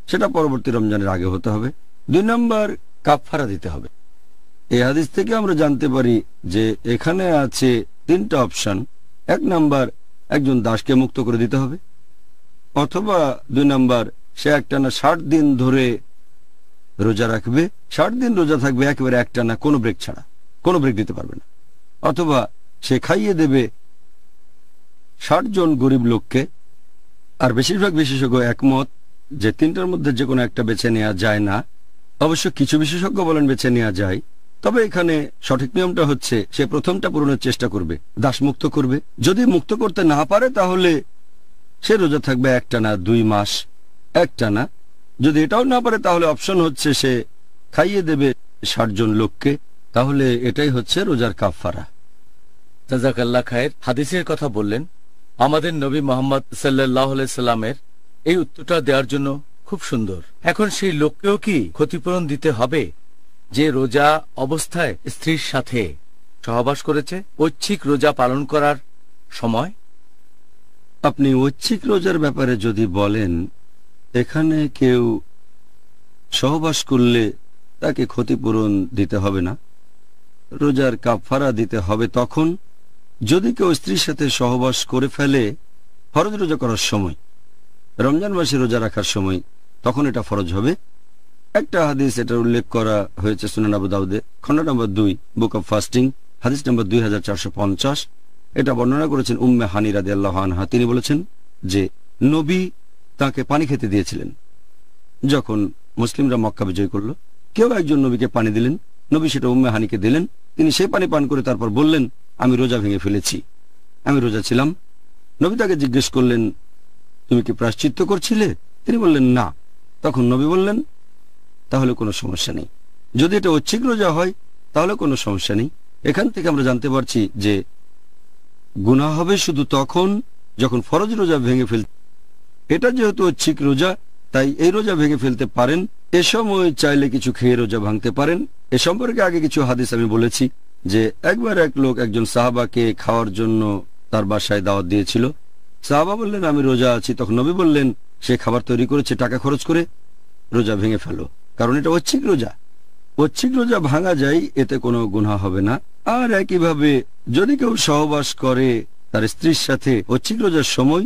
সেটা পরবর্তী রমজানের আগে হতে হবে দুই নম্বর কাপ ফাড়া দিতে হবে এই হাদিস থেকে আমরা জানতে পারি যে এখানে আছে তিনটা অপশন এক নাম্বার একজন দাসকে মুক্ত করে দিতে হবে অথবা দুই নাম্বার সে একটানা ষাট দিন ধরে রোজা রাখবে ষাট দিন রোজা থাকবে একেবারে একটানা কোনো ব্রেক ছাড়া কোনো ব্রেক দিতে পারবে না অথবা সে খাইয়ে দেবে ষাট জন গরিব লোককে আর বেশিরভাগ বিশেষজ্ঞ একমত যে তিনটার মধ্যে যে কোনো একটা বেছে নেওয়া যায় না অবশ্য কিছু বিশেষজ্ঞ বলেন বেছে নেওয়া যায় তবে এখানে সঠিক নিয়মটা হচ্ছে সে প্রথমটা পূরণের চেষ্টা করবে দাসমুক্ত করবে যদি মুক্ত করতে না পারে তাহলে সে রোজা থাকবে একটা না দুই মাস একটা না যদি এটাও না পারে তাহলে অপশন হচ্ছে সে খাইয়ে দেবে ষাট জন লোককে তাহলে এটাই হচ্ছে রোজার কাফারা তাজাকাল্লা খায়ের হাদিসের কথা বললেন আমাদের নবী মোহাম্মদ সাল্লাহ সাল্লামের এই উত্তরটা দেওয়ার জন্য খুব সুন্দর এখন সেই লোককেও কি ক্ষতিপূরণ দিতে হবে যে রোজা অবস্থায় স্ত্রীর সাথে সহবাস করেছে ঐচ্ছিক রোজা পালন করার সময় আপনি ঐচ্ছিক রোজার ব্যাপারে যদি বলেন এখানে কেউ সহবাস করলে তাকে ক্ষতিপূরণ দিতে হবে না রোজার কাফারা দিতে হবে তখন যদি কেউ স্ত্রীর সাথে সহবাস করে ফেলে ফরজ রোজা করার সময় রমজান মাসে রোজা রাখার সময় তখন এটা ফরজ হবে একটা হাদিস এটা উল্লেখ করা হয়েছে সুনান আবু দাউদে খন্ড নম্বর দুই বুক অব ফাস্টিং হাদিস নম্বর দুই এটা বর্ণনা করেছেন উম্মে হানি রাদে আনহা তিনি বলেছেন যে নবী তাকে পানি খেতে দিয়েছিলেন যখন মুসলিমরা মক্কা বিজয় করল কেউ একজন নবীকে পানি দিলেন নবী সেটা উম্মে হানিকে দিলেন তিনি সেই পানি পান করে তারপর বললেন আমি রোজা ভেঙে ফেলেছি আমি রোজা ছিলাম নবী তাকে জিজ্ঞেস করলেন তুমি কি প্রাশ্চিত্য করছিলে তিনি বললেন না তখন নবী বললেন তাহলে কোনো সমস্যা নেই যদি এটা ঐচ্ছিক রোজা হয় তাহলে কোনো সমস্যা নেই এখান থেকে আমরা জানতে পারছি যে গুণা হবে শুধু তখন যখন ফরজ রোজা ভেঙে ফেলতে এটা যেহেতু ঐচ্ছিক রোজা তাই এই রোজা ভেঙে ফেলতে পারেন এ সময় চাইলে কিছু খেয়ে রোজা ভাঙতে পারেন এ সম্পর্কে আগে কিছু হাদিস আমি বলেছি যে একবার এক লোক একজন সাহাবাকে খাওয়ার জন্য তার বাসায় দাওয়াত দিয়েছিল সাহাবা বললেন আমি রোজা আছি তখন নবী বললেন সে খাবার তৈরি করেছে টাকা খরচ করে রোজা ভেঙে ফেলো কারণ এটা ঐচ্ছিক রোজা ঐচ্ছিক রোজা ভাঙা যায় এতে কোনো গুণা হবে না আর একইভাবে যদি কেউ সহবাস করে তার স্ত্রীর সাথে ঐচ্ছিক রোজার সময়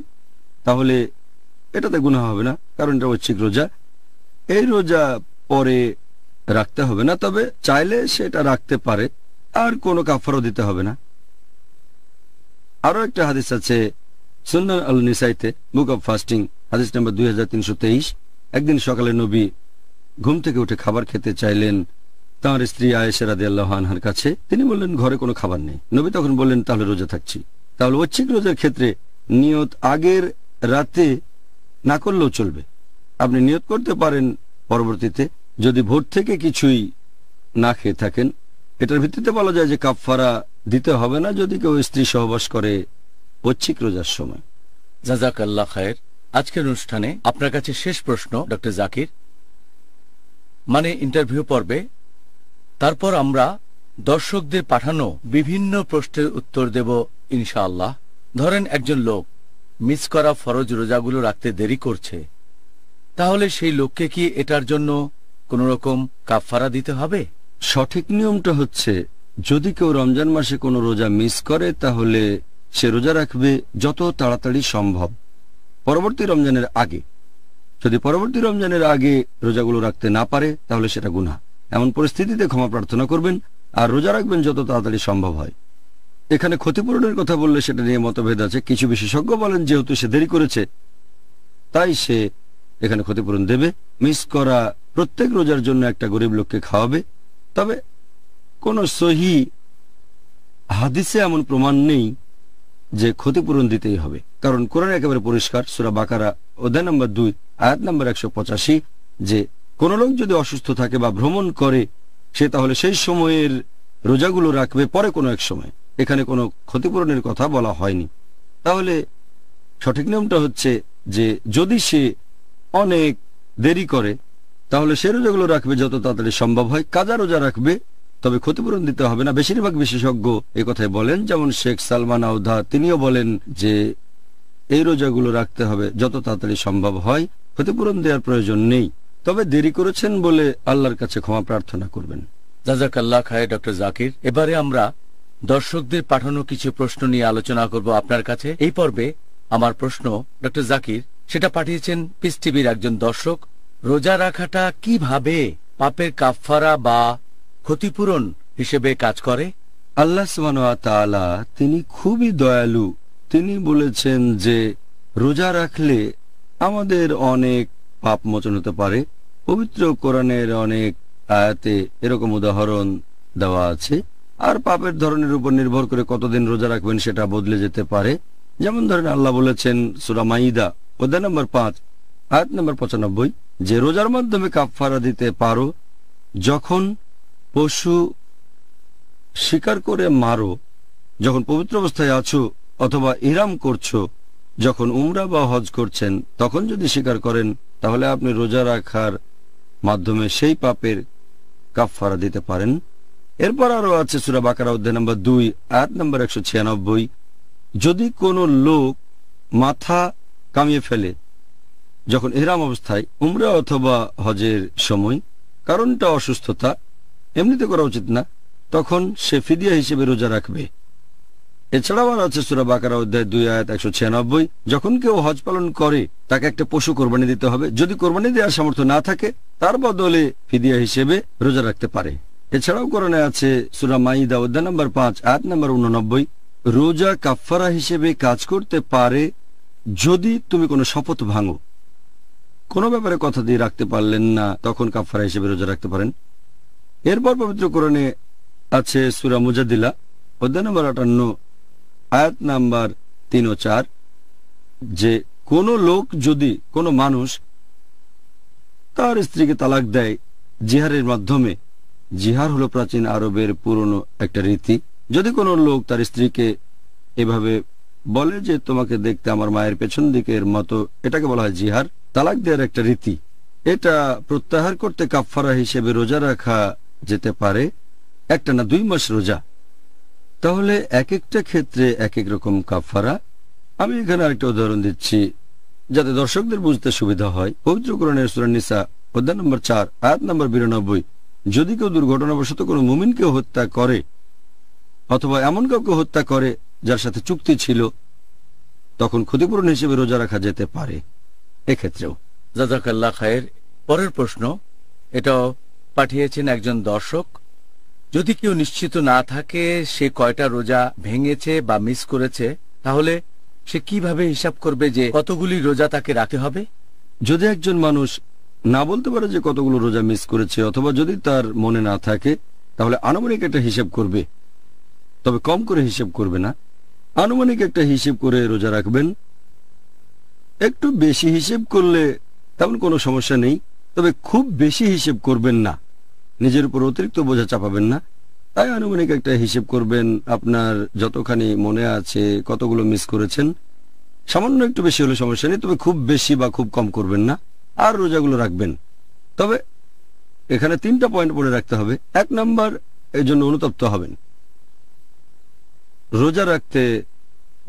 তাহলে এটাতে গুণা হবে না কারণ এটা ঐচ্ছিক রোজা এই রোজা পরে রাখতে হবে না তবে চাইলে সেটা রাখতে পারে আর কোনো কাফারও দিতে হবে না আরো একটা হাদিস আছে সুন্দর আল নিসাইতে বুক অব ফাস্টিং হাদিস নাম্বার দুই একদিন সকালে নবী ঘুম থেকে উঠে খাবার খেতে চাইলেন তাঁর স্ত্রী আয়েসা রাদিয়াল্লাহ আনহার কাছে তিনি বললেন ঘরে কোনো খাবার নেই নবী তখন বললেন তাহলে রোজা থাকছি তাহলে ঐচ্ছিক রোজার ক্ষেত্রে নিয়ত আগের রাতে না করলেও চলবে আপনি নিয়ত করতে পারেন পরবর্তীতে যদি ভোর থেকে কিছুই না খেয়ে থাকেন এটার ভিত্তিতে বলা যায় যে কাপফারা দিতে হবে না যদি কেউ স্ত্রী সহবাস করে ঐচ্ছিক রোজার সময় জাজাক আল্লাহ খায়ের আজকের অনুষ্ঠানে আপনার কাছে শেষ প্রশ্ন ডক্টর জাকির মানে ইন্টারভিউ পর্বে তারপর আমরা দর্শকদের পাঠানো বিভিন্ন প্রশ্নের উত্তর দেব ইনশাআল্লাহ ধরেন একজন লোক মিস করা ফরজ রোজাগুলো রাখতে দেরি করছে তাহলে সেই লোককে কি এটার জন্য কোন রকম কাফারা দিতে হবে সঠিক নিয়মটা হচ্ছে যদি কেউ রমজান মাসে কোনো রোজা মিস করে তাহলে সে রোজা রাখবে যত তাড়াতাড়ি সম্ভব পরবর্তী রমজানের আগে যদি পরবর্তী রমজানের আগে রোজাগুলো রাখতে না পারে তাহলে সেটা গুনা এমন পরিস্থিতিতে ক্ষমা প্রার্থনা করবেন আর রোজা রাখবেন যত তাড়াতাড়ি সম্ভব হয় এখানে ক্ষতিপূরণের কথা বললে সেটা নিয়ে মতভেদ আছে কিছু বিশেষজ্ঞ বলেন যেহেতু সে দেরি করেছে তাই সে এখানে ক্ষতিপূরণ দেবে মিস করা প্রত্যেক রোজার জন্য একটা গরিব লোককে খাওয়াবে তবে কোন সহি হাদিসে এমন প্রমাণ নেই যে ক্ষতিপূরণ দিতেই হবে কারণ কোরআন একেবারে পরিষ্কার সুরা বাকারা অধ্যায় নম্বর দুই আয়াত নম্বর একশো পঁচাশি যে কোন লোক যদি অসুস্থ থাকে বা ভ্রমণ করে সে তাহলে সেই সময়ের রোজাগুলো রাখবে পরে কোনো এক সময় এখানে কোনো ক্ষতিপূরণের কথা বলা হয়নি তাহলে সঠিক নিয়মটা হচ্ছে যে যদি সে অনেক দেরি করে তাহলে সে রোজাগুলো রাখবে যত তাড়াতাড়ি সম্ভব হয় কাজা রোজা রাখবে তবে ক্ষতিপূরণ দিতে হবে না বেশিরভাগ বিশেষজ্ঞ কথায় বলেন যেমন শেখ সালমান আউধা তিনিও বলেন যে এই রোজাগুলো রাখতে হবে যত তাড়াতাড়ি সম্ভব হয় ক্ষতিপূরণ দেওয়ার প্রয়োজন নেই তবে দেরি করেছেন বলে আল্লাহর কাছে ক্ষমা প্রার্থনা করবেন জাজাকাল্লাহ খায় ডক্টর জাকির এবারে আমরা দর্শকদের পাঠানো কিছু প্রশ্ন নিয়ে আলোচনা করব আপনার কাছে এই পর্বে আমার প্রশ্ন ডক্টর জাকির সেটা পাঠিয়েছেন পিস টিভির একজন দর্শক রোজা রাখাটা কিভাবে পাপের কাফারা বা ক্ষতিপূরণ হিসেবে কাজ করে আল্লাহ তাআলা তিনি খুবই দয়ালু তিনি বলেছেন যে রোজা রাখলে আমাদের অনেক পাপ মোচন হতে পারে পবিত্র কোরআনের অনেক আয়াতে এরকম উদাহরণ দেওয়া আছে আর পাপের ধরনের উপর নির্ভর করে কতদিন রোজা রাখবেন সেটা বদলে যেতে পারে যেমন ধরেন আল্লাহ বলেছেন মাইদা অধ্যায় নম্বর পাঁচ আয়াত নম্বর পঁচানব্বই যে রোজার মাধ্যমে কাপফারা দিতে পারো যখন পশু শিকার করে মারো যখন পবিত্র অবস্থায় আছো অথবা ইরাম করছো যখন উমরা বা হজ করছেন তখন যদি স্বীকার করেন তাহলে আপনি রোজা রাখার মাধ্যমে সেই পাপের কাফারা দিতে পারেন এরপর আরও আছে সুরা বাকারা অধ্যায় নম্বর দুই আয়াত নম্বর একশো ছিয়ানব্বই যদি কোনো লোক মাথা কামিয়ে ফেলে যখন এরাম অবস্থায় উমরা অথবা হজের সময় কারণটা অসুস্থতা এমনিতে করা উচিত না তখন সে ফিদিয়া হিসেবে রোজা রাখবে এছাড়াও আর আছে সুরা বাকারা অধ্যায় দুই আয়াত একশো ছিয়ানব্বই যখন কেউ হজ পালন করে তাকে একটা পশু কোরবানি দিতে হবে যদি কোরবানি দেওয়ার সামর্থ্য না থাকে তার বদলে ফিদিয়া হিসেবে রোজা রাখতে পারে এছাড়াও করণে আছে সুরা মাইদা অধ্যায় নম্বর পাঁচ আয়াত নম্বর উননব্বই রোজা কাফারা হিসেবে কাজ করতে পারে যদি তুমি কোনো শপথ ভাঙো কোনো ব্যাপারে কথা দিয়ে রাখতে পারলেন না তখন কাফারা হিসেবে রোজা রাখতে পারেন এরপর পবিত্র কোরণে আছে সুরা মুজাদিলা অধ্যায় নম্বর আটান্ন আয়াত নাম্বার তিন ও চার যে কোন লোক যদি কোনো মানুষ তার স্ত্রীকে তালাক দেয় জিহারের মাধ্যমে জিহার হলো প্রাচীন আরবের পুরনো একটা রীতি যদি কোনো লোক তার স্ত্রীকে এভাবে বলে যে তোমাকে দেখতে আমার মায়ের পেছন দিকের মতো এটাকে বলা হয় জিহার তালাক দেওয়ার একটা রীতি এটা প্রত্যাহার করতে কাফফারা হিসেবে রোজা রাখা যেতে পারে একটা না দুই মাস রোজা তাহলে এক একটা ক্ষেত্রে এক এক রকম কাফারা আমি এখানে আরেকটা উদাহরণ দিচ্ছি যাতে দর্শকদের বুঝতে সুবিধা হয় পবিত্রকরণের সুরানিসা অধ্যায় নম্বর চার আয়াত নম্বর বিরানব্বই যদি কেউ দুর্ঘটনাবশত কোনো মুমিনকে হত্যা করে অথবা এমন কাউকে হত্যা করে যার সাথে চুক্তি ছিল তখন ক্ষতিপূরণ হিসেবে রোজা রাখা যেতে পারে এক্ষেত্রেও জাজাকাল্লা খায়ের পরের প্রশ্ন এটাও পাঠিয়েছেন একজন দর্শক যদি কেউ নিশ্চিত না থাকে সে কয়টা রোজা ভেঙেছে বা মিস করেছে তাহলে সে কিভাবে হিসাব করবে যে কতগুলি রোজা তাকে রাখতে হবে যদি একজন মানুষ না বলতে পারে যে কতগুলো রোজা মিস করেছে অথবা যদি তার মনে না থাকে তাহলে আনুমানিক একটা হিসেব করবে তবে কম করে হিসেব করবে না আনুমানিক একটা হিসেব করে রোজা রাখবেন একটু বেশি হিসেব করলে তেমন কোনো সমস্যা নেই তবে খুব বেশি হিসেব করবেন না নিজের উপর অতিরিক্ত বোঝা চাপাবেন না তাই আনুমানিক একটা হিসেব করবেন আপনার যতখানি মনে আছে কতগুলো মিস করেছেন সামান্য একটু বেশি হলে সমস্যা নেই তবে খুব বেশি বা খুব কম করবেন না আর রোজাগুলো রাখবেন তবে এখানে তিনটা পয়েন্ট বলে রাখতে হবে এক নম্বর এই জন্য অনুতপ্ত হবেন রোজা রাখতে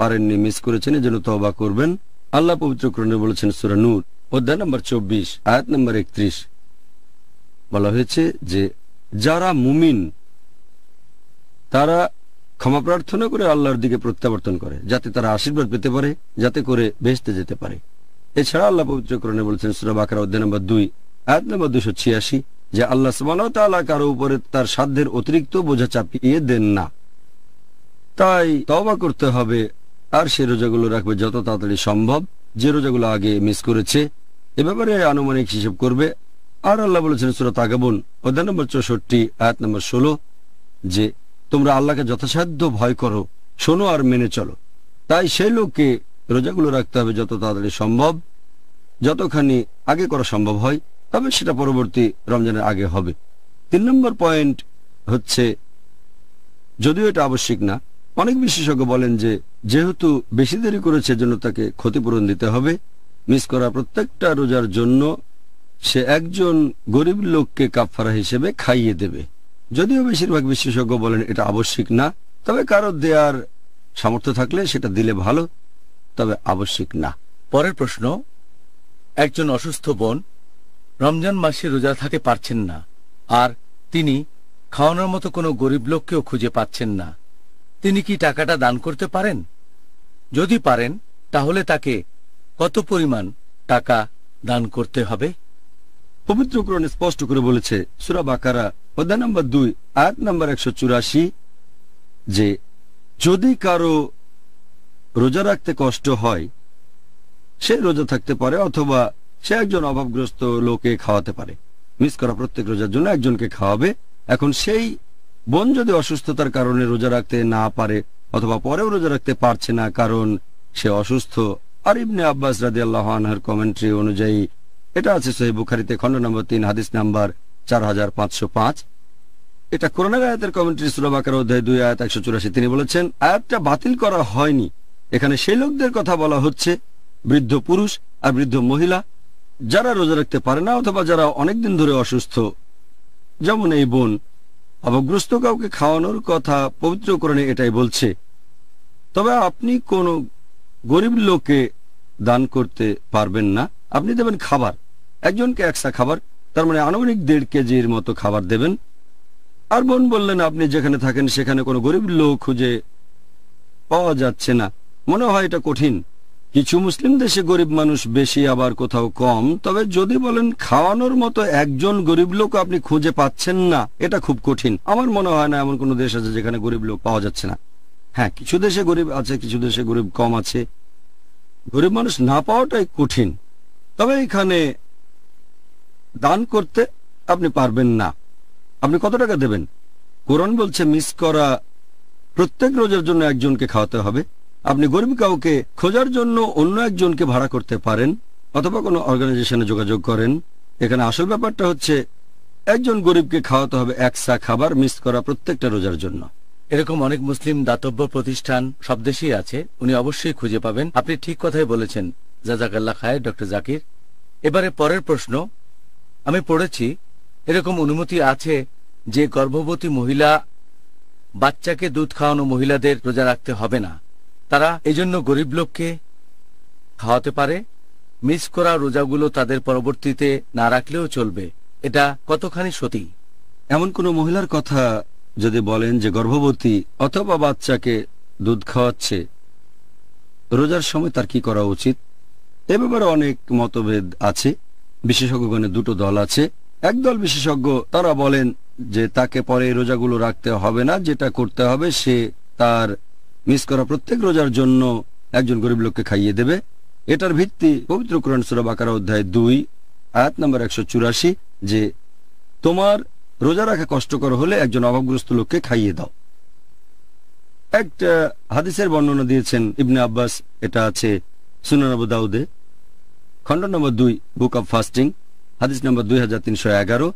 পারেননি মিস করেছেন এজন্য তবা করবেন আল্লাহ পবিত্র করণে বলেছেন সুরানুর অধ্যায় নম্বর চব্বিশ আয়াত নম্বর একত্রিশ বলা হয়েছে যে যারা মুমিন তারা ক্ষমা প্রার্থনা করে আল্লাহর দিকে প্রত্যাবর্তন করে যাতে তারা আশীর্বাদ পেতে পারে যাতে করে ভেসতে যেতে পারে এছাড়া আল্লাহ পবিত্রকরণে বলছেন সুরাব আকরা অধ্যায় নম্বর দুই আয়াত নম্বর দুশো ছিয়াশি যে আল্লাহ সালা কারো উপরে তার সাধ্যের অতিরিক্ত বোঝা চাপিয়ে দেন না তাই তবা করতে হবে আর সে রোজাগুলো রাখবে যত তাড়াতাড়ি সম্ভব যে রোজাগুলো আগে মিস করেছে এ ব্যাপারে আনুমানিক হিসেব করবে আর আল্লাহ বলেছেন সুরত আগাবন অধ্যায় নম্বর চৌষট্টি আয়াত নম্বর ষোলো যে তোমরা আল্লাহকে যথাসাধ্য ভয় করো শোনো আর মেনে চলো তাই সেই লোককে রোজাগুলো রাখতে হবে যত তাড়াতাড়ি সম্ভব যতখানি আগে করা সম্ভব হয় তবে সেটা পরবর্তী রমজানের আগে হবে তিন নম্বর পয়েন্ট হচ্ছে যদিও এটা আবশ্যিক না অনেক বিশেষজ্ঞ বলেন যে যেহেতু বেশি দেরি করেছে জন্য তাকে ক্ষতিপূরণ দিতে হবে মিস করা প্রত্যেকটা রোজার জন্য সে একজন গরিব লোককে কাপফারা হিসেবে খাইয়ে দেবে যদিও বেশিরভাগ বিশেষজ্ঞ বলেন এটা আবশ্যিক না তবে কারো দেয়ার সামর্থ্য থাকলে সেটা দিলে ভালো তবে আবশ্যিক না পরের প্রশ্ন একজন অসুস্থ বোন রমজান মাসে রোজা থাকতে পারছেন না আর তিনি খাওয়ানোর মতো কোনো গরিব লোককেও খুঁজে পাচ্ছেন না তিনি কি টাকাটা দান করতে পারেন যদি পারেন তাহলে তাকে কত পরিমাণ টাকা দান করতে হবে পবিত্র কোরআন স্পষ্ট করে বলেছে সুরা বাকারা অধ্যায় নম্বর দুই আয়াত নম্বর একশো চুরাশি যে যদি কারো রোজা রাখতে কষ্ট হয় সে রোজা থাকতে পারে অথবা সে একজন অভাবগ্রস্ত লোকে খাওয়াতে পারে মিস করা প্রত্যেক রোজার জন্য একজনকে খাওয়াবে এখন সেই বোন যদি অসুস্থতার কারণে রোজা রাখতে না পারে অথবা পরেও রোজা রাখতে পারছে না কারণ সে অসুস্থ আর ইবনে আব্বাস রাজি আল্লাহ আনহার কমেন্ট্রি অনুযায়ী এটা আছে সহি বুখারিতে খণ্ড নম্বর তিন হাদিস নাম্বার চার হাজার পাঁচশো পাঁচ এটা করোনা আয়াতের কমেন্ট্রি সুরাবাকার অধ্যায় দুই আয়াত একশো চুরাশি তিনি বলেছেন আয়াতটা বাতিল করা হয়নি এখানে সেই লোকদের কথা বলা হচ্ছে বৃদ্ধ পুরুষ আর বৃদ্ধ মহিলা যারা রোজা রাখতে পারে না অথবা যারা অনেকদিন ধরে অসুস্থ যেমন এই বোন অবগ্রস্ত কাউকে খাওয়ানোর কথা পবিত্রকরণে এটাই বলছে তবে আপনি কোনো গরিব লোককে দান করতে পারবেন না আপনি দেবেন খাবার একজনকে একসা খাবার তার মানে আনুমানিক দেড় কেজির মতো খাবার দেবেন আর বোন বললেন আপনি যেখানে থাকেন সেখানে কোনো গরিব লোক খুঁজে পাওয়া যাচ্ছে না মনে হয় এটা কঠিন কিছু মুসলিম দেশে গরিব মানুষ বেশি আবার কোথাও কম তবে যদি বলেন খাওয়ানোর মতো একজন গরিব লোক আপনি খুঁজে পাচ্ছেন না এটা খুব কঠিন আমার মনে হয় না এমন কোনো দেশ আছে যেখানে গরিব লোক পাওয়া যাচ্ছে না হ্যাঁ কিছু দেশে গরিব আছে কিছু দেশে গরিব কম আছে গরিব মানুষ না পাওয়াটাই কঠিন তবে এখানে দান করতে আপনি পারবেন না আপনি কত টাকা দেবেন কোরআন বলছে মিস করা প্রত্যেক রোজের জন্য একজনকে খাওয়াতে হবে আপনি গরিব কাউকে খোঁজার জন্য অন্য একজনকে ভাড়া করতে পারেন অথবা কোনো অর্গানাইজেশনে যোগাযোগ করেন এখানে আসল ব্যাপারটা হচ্ছে একজন গরিবকে খাওয়াতে হবে একসা খাবার মিস করা প্রত্যেকটা রোজার জন্য এরকম অনেক মুসলিম দাতব্য প্রতিষ্ঠান সব দেশেই আছে উনি অবশ্যই খুঁজে পাবেন আপনি ঠিক কথাই বলেছেন জাজাকাল্লা খায় ডক্টর জাকির এবারে পরের প্রশ্ন আমি পড়েছি এরকম অনুমতি আছে যে গর্ভবতী মহিলা বাচ্চাকে দুধ খাওয়ানো মহিলাদের রোজা রাখতে হবে না তারা এজন্য গরিব লোককে খাওয়াতে পারে মিস করা রোজাগুলো তাদের পরবর্তীতে না রাখলেও চলবে এটা কতখানি সতী এমন কোনো মহিলার কথা যদি বলেন যে গর্ভবতী অথবা বাচ্চাকে দুধ খাওয়াচ্ছে রোজার সময় তার কি করা উচিত এ ব্যাপারে অনেক মতভেদ আছে বিশেষজ্ঞগণের দুটো দল আছে একদল বিশেষজ্ঞ তারা বলেন যে তাকে পরে রোজাগুলো রাখতে হবে না যেটা করতে হবে সে তার মিস করা প্রত্যেক রোজার জন্য একজন গরিব লোককে খাইয়ে দেবে এটার ভিত্তি পবিত্র কোরআন সুরব আকার অধ্যায় দুই আয়াত নম্বর একশো চুরাশি যে তোমার রোজা রাখা কষ্টকর হলে একজন অভাবগ্রস্ত লোককে খাইয়ে দাও একটা হাদিসের বর্ণনা দিয়েছেন ইবনে আব্বাস এটা আছে সুনানবু দাউদে খণ্ড নম্বর দুই বুক অব ফাস্টিং হাদিস নম্বর দুই হাজার তিনশো এগারো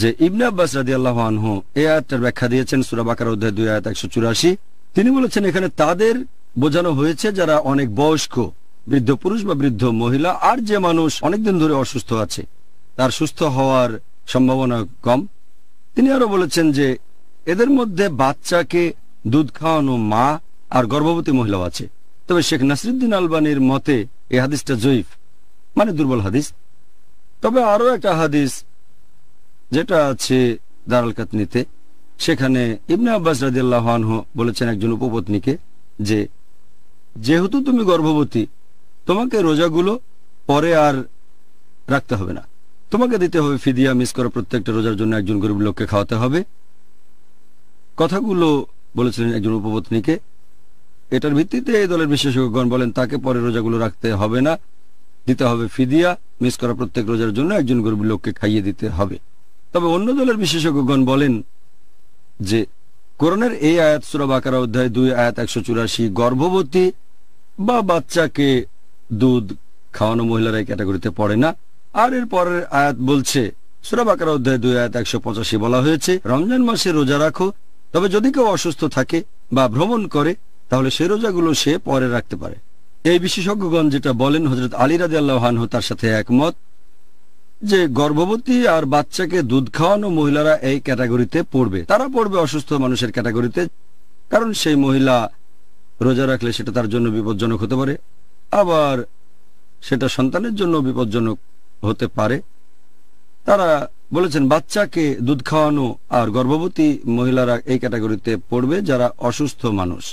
যে ইবনে আব্বাস রাজি আল্লাহ আনহু এ আয়াতটার ব্যাখ্যা দিয়েছেন সুরাবাকার অধ্যায় দুই আয়াত একশো চুরাশি তিনি বলেছেন এখানে তাদের বোঝানো হয়েছে যারা অনেক বয়স্ক বৃদ্ধ পুরুষ বা বৃদ্ধ মহিলা আর যে মানুষ অনেকদিন ধরে অসুস্থ আছে তার সুস্থ হওয়ার সম্ভাবনা কম তিনি আরো বলেছেন যে এদের মধ্যে বাচ্চাকে দুধ খাওয়ানো মা আর গর্ভবতী মহিলাও আছে তবে শেখ নাসরুদ্দিন আলবানির মতে এই হাদিসটা জয়ীফ মানে দুর্বল হাদিস তবে আরো একটা হাদিস যেটা আছে দারাল কাতনিতে সেখানে ইবনে আব্বাস রাজিয়াল্লাহ আনহু বলেছেন একজন উপপত্নীকে যে যেহেতু তুমি গর্ভবতী তোমাকে রোজাগুলো পরে আর রাখতে হবে না তোমাকে দিতে হবে ফিদিয়া মিস করা প্রত্যেকটা রোজার জন্য একজন গরিব লোককে খাওয়াতে হবে কথাগুলো বলেছিলেন একজন উপপত্নীকে এটার ভিত্তিতে এই দলের বিশেষজ্ঞগণ বলেন তাকে পরে রোজাগুলো রাখতে হবে না দিতে হবে ফিদিয়া মিস করা প্রত্যেক রোজার জন্য একজন গরিব লোককে খাইয়ে দিতে হবে তবে অন্য দলের বিশেষজ্ঞগণ বলেন যে কোরনের এই আয়াত সুরাবাকার অধ্যায় দুই আয়াত একশো চুরাশি গর্ভবতী বা বাচ্চাকে দুধ খাওয়ানো মহিলার এই ক্যাটাগরিতে পড়ে না আর এর পরের আয়াত বলছে সুরাবাকার অধ্যায় দুই আয়াত একশো পঁচাশি বলা হয়েছে রমজান মাসে রোজা রাখো তবে যদি কেউ অসুস্থ থাকে বা ভ্রমণ করে তাহলে সে রোজাগুলো সে পরে রাখতে পারে এই বিশেষজ্ঞগণ যেটা বলেন হজরত আলী রাজি আল্লাহানহ তার সাথে একমত যে গর্ভবতী আর বাচ্চাকে দুধ খাওয়ানো মহিলারা এই ক্যাটাগরিতে পড়বে তারা পড়বে অসুস্থ মানুষের ক্যাটাগরিতে কারণ সেই মহিলা রোজা রাখলে সেটা তার জন্য বিপজ্জনক হতে পারে আবার সেটা সন্তানের জন্য বিপজ্জনক হতে পারে তারা বলেছেন বাচ্চাকে দুধ খাওয়ানো আর গর্ভবতী মহিলারা এই ক্যাটাগরিতে পড়বে যারা অসুস্থ মানুষ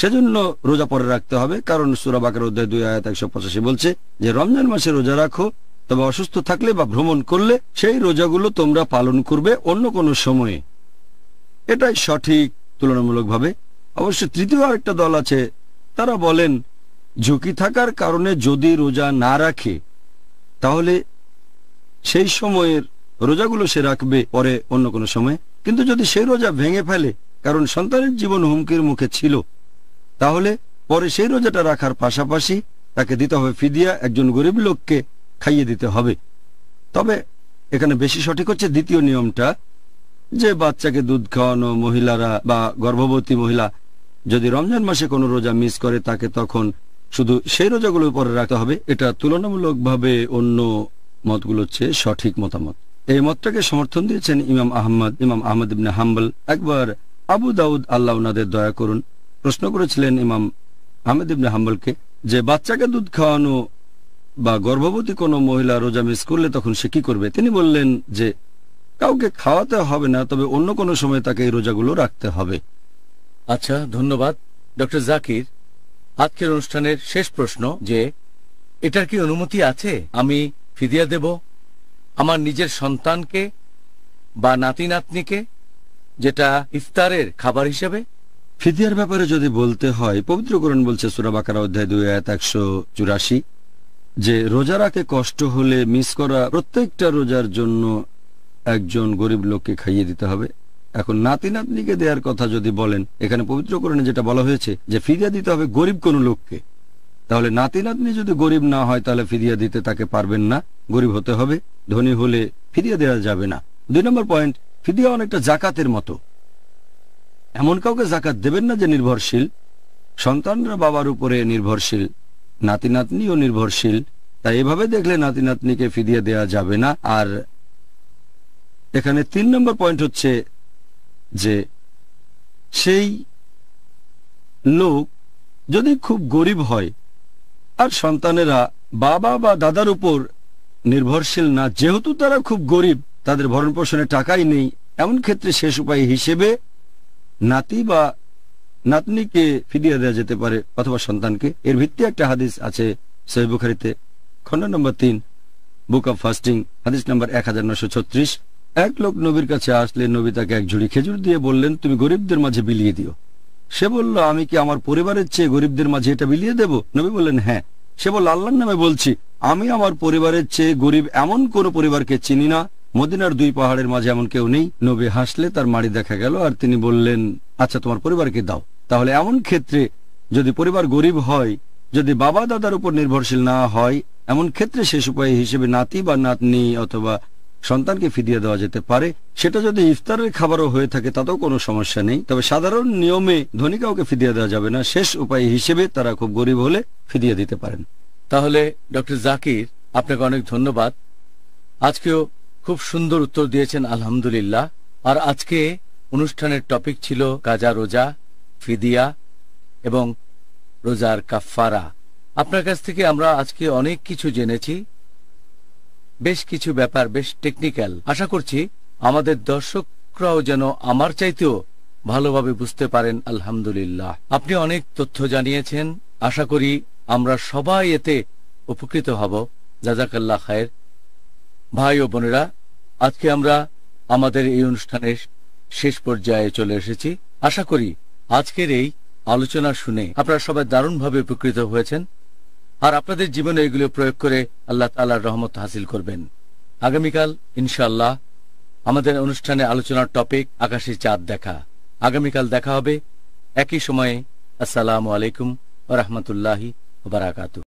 সেজন্য রোজা পরে রাখতে হবে কারণ সুরাবাকের অধ্যায় দুই আয়াত একশো পঁচাশি বলছে যে রমজান মাসে রোজা রাখো তবে অসুস্থ থাকলে বা ভ্রমণ করলে সেই রোজাগুলো তোমরা পালন করবে অন্য কোনো সময়ে এটাই সঠিক তুলনামূলকভাবে অবশ্য তৃতীয় আরেকটা দল আছে তারা বলেন ঝুঁকি থাকার কারণে যদি রোজা না রাখে তাহলে সেই সময়ের রোজাগুলো সে রাখবে পরে অন্য কোনো সময়ে কিন্তু যদি সেই রোজা ভেঙে ফেলে কারণ সন্তানের জীবন হুমকির মুখে ছিল তাহলে পরে সেই রোজাটা রাখার পাশাপাশি তাকে দিতে হবে ফিদিয়া একজন গরিব লোককে খাইয়ে দিতে হবে তবে এখানে বেশি সঠিক হচ্ছে দ্বিতীয় নিয়মটা যে বাচ্চাকে দুধ খাওয়ানো মহিলারা বা গর্ভবতী মহিলা যদি রমজান মাসে কোনো রোজা মিস করে তাকে তখন শুধু সেই রোজাগুলো পরে রাখতে হবে এটা তুলনামূলকভাবে অন্য মতগুলো হচ্ছে সঠিক মতামত এই মতটাকে সমর্থন দিয়েছেন ইমাম আহমদ ইমাম আহমদ ইবনে হাম্বল একবার আবু দাউদ আল্লাহ উনাদের দয়া করুন প্রশ্ন করেছিলেন ইমাম আহমেদ ইবনে হাম্বলকে যে বাচ্চাকে দুধ খাওয়ানো বা গর্ভবতী কোনো মহিলা রোজা মিস করলে তখন সে কি করবে তিনি বললেন যে কাউকে খাওয়াতে হবে না তবে অন্য কোনো সময় তাকে এই রোজাগুলো রাখতে হবে আচ্ছা ধন্যবাদ ডক্টর জাকির আজকের অনুষ্ঠানের শেষ প্রশ্ন যে এটার কি অনুমতি আছে আমি ফিদিয়া দেব আমার নিজের সন্তানকে বা নাতি নাতনিকে যেটা ইফতারের খাবার হিসেবে ফিদিয়ার ব্যাপারে যদি বলতে হয় পবিত্রকরণ বলছে সুরাবাকার অধ্যায় দুই এক একশো চুরাশি যে রোজা রাখে কষ্ট হলে মিস করা প্রত্যেকটা রোজার জন্য একজন গরিব লোককে খাইয়ে দিতে হবে এখন নাতি নাতনিকে দেওয়ার কথা যদি বলেন এখানে পবিত্র পবিত্রকরণে যেটা বলা হয়েছে যে ফিরিয়া দিতে হবে গরিব কোনো লোককে তাহলে নাতি নাতনি যদি গরিব না হয় তাহলে ফিরিয়া দিতে তাকে পারবেন না গরিব হতে হবে ধনী হলে ফিরিয়ে দেওয়া যাবে না দুই নম্বর পয়েন্ট ফিদিয়া অনেকটা জাকাতের মতো এমন কাউকে জাকাত দেবেন না যে নির্ভরশীল সন্তানরা বাবার উপরে নির্ভরশীল নাতি নাতনিও নির্ভরশীল তাই এভাবে দেখলে নাতি নাতনিকে ফিরিয়ে দেয়া যাবে না আর এখানে তিন নম্বর পয়েন্ট হচ্ছে যে সেই লোক যদি খুব গরিব হয় আর সন্তানেরা বাবা বা দাদার উপর নির্ভরশীল না যেহেতু তারা খুব গরিব তাদের ভরণ পোষণে টাকাই নেই এমন ক্ষেত্রে শেষ উপায় হিসেবে নাতি বা নাতনিকে ফিরিয়ে দেওয়া যেতে পারে অথবা সন্তানকে এর ভিত্তি একটা হাদিস আছে সহিবুখারিতে খন্ড নম্বর তিন বুক অব ফাস্টিং হাদিস নম্বর এক এক লোক নবীর কাছে আসলে নবী তাকে এক ঝুড়ি খেজুর দিয়ে বললেন তুমি গরিবদের মাঝে বিলিয়ে দিও সে বলল আমি কি আমার পরিবারের চেয়ে গরিবদের মাঝে এটা বিলিয়ে দেব নবী বললেন হ্যাঁ সে বলল আল্লাহর নামে বলছি আমি আমার পরিবারের চেয়ে গরিব এমন কোন পরিবারকে চিনি না মদিনার দুই পাহাড়ের মাঝে এমন কেউ নেই নবী হাসলে তার মাড়ি দেখা গেল আর তিনি বললেন আচ্ছা তোমার পরিবারকে দাও তাহলে এমন ক্ষেত্রে যদি পরিবার গরিব হয় যদি বাবা দাদার উপর নির্ভরশীল না হয় এমন ক্ষেত্রে শেষ উপায় হিসেবে নাতি বা নাতনি অথবা সন্তানকে ফিরিয়ে দেওয়া যেতে পারে সেটা যদি ইফতারের খাবারও হয়ে থাকে তাতেও কোনো সমস্যা নেই তবে সাধারণ নিয়মে ধনী কাউকে ফিরিয়ে দেওয়া যাবে না শেষ উপায় হিসেবে তারা খুব গরিব হলে ফিরিয়ে দিতে পারেন তাহলে ডক্টর জাকির আপনাকে অনেক ধন্যবাদ আজকেও খুব সুন্দর উত্তর দিয়েছেন আলহামদুলিল্লাহ আর আজকে অনুষ্ঠানের টপিক ছিল কাজা রোজা ফিদিয়া এবং রোজার কাফারা আপনার কাছ থেকে আমরা আজকে অনেক কিছু জেনেছি বেশ কিছু ব্যাপার বেশ টেকনিক্যাল আশা করছি আমাদের দর্শকরাও যেন আমার চাইতেও ভালোভাবে বুঝতে পারেন আলহামদুলিল্লাহ আপনি অনেক তথ্য জানিয়েছেন আশা করি আমরা সবাই এতে উপকৃত হব জাজাকাল্লা খায়ের ভাই ও বোনেরা আজকে আমরা আমাদের এই অনুষ্ঠানের শেষ পর্যায়ে চলে এসেছি আশা করি আজকের এই আলোচনা শুনে আপনারা সবাই দারুণভাবে উপকৃত হয়েছেন আর আপনাদের জীবনে এগুলো প্রয়োগ করে আল্লাহ তাল্লাহর রহমত হাসিল করবেন আগামীকাল ইনশাল্লাহ আমাদের অনুষ্ঠানে আলোচনার টপিক আকাশে চাঁদ দেখা আগামীকাল দেখা হবে একই সময়ে আসসালাম আলাইকুম ও রহমতুল্লাহি বারাকাতু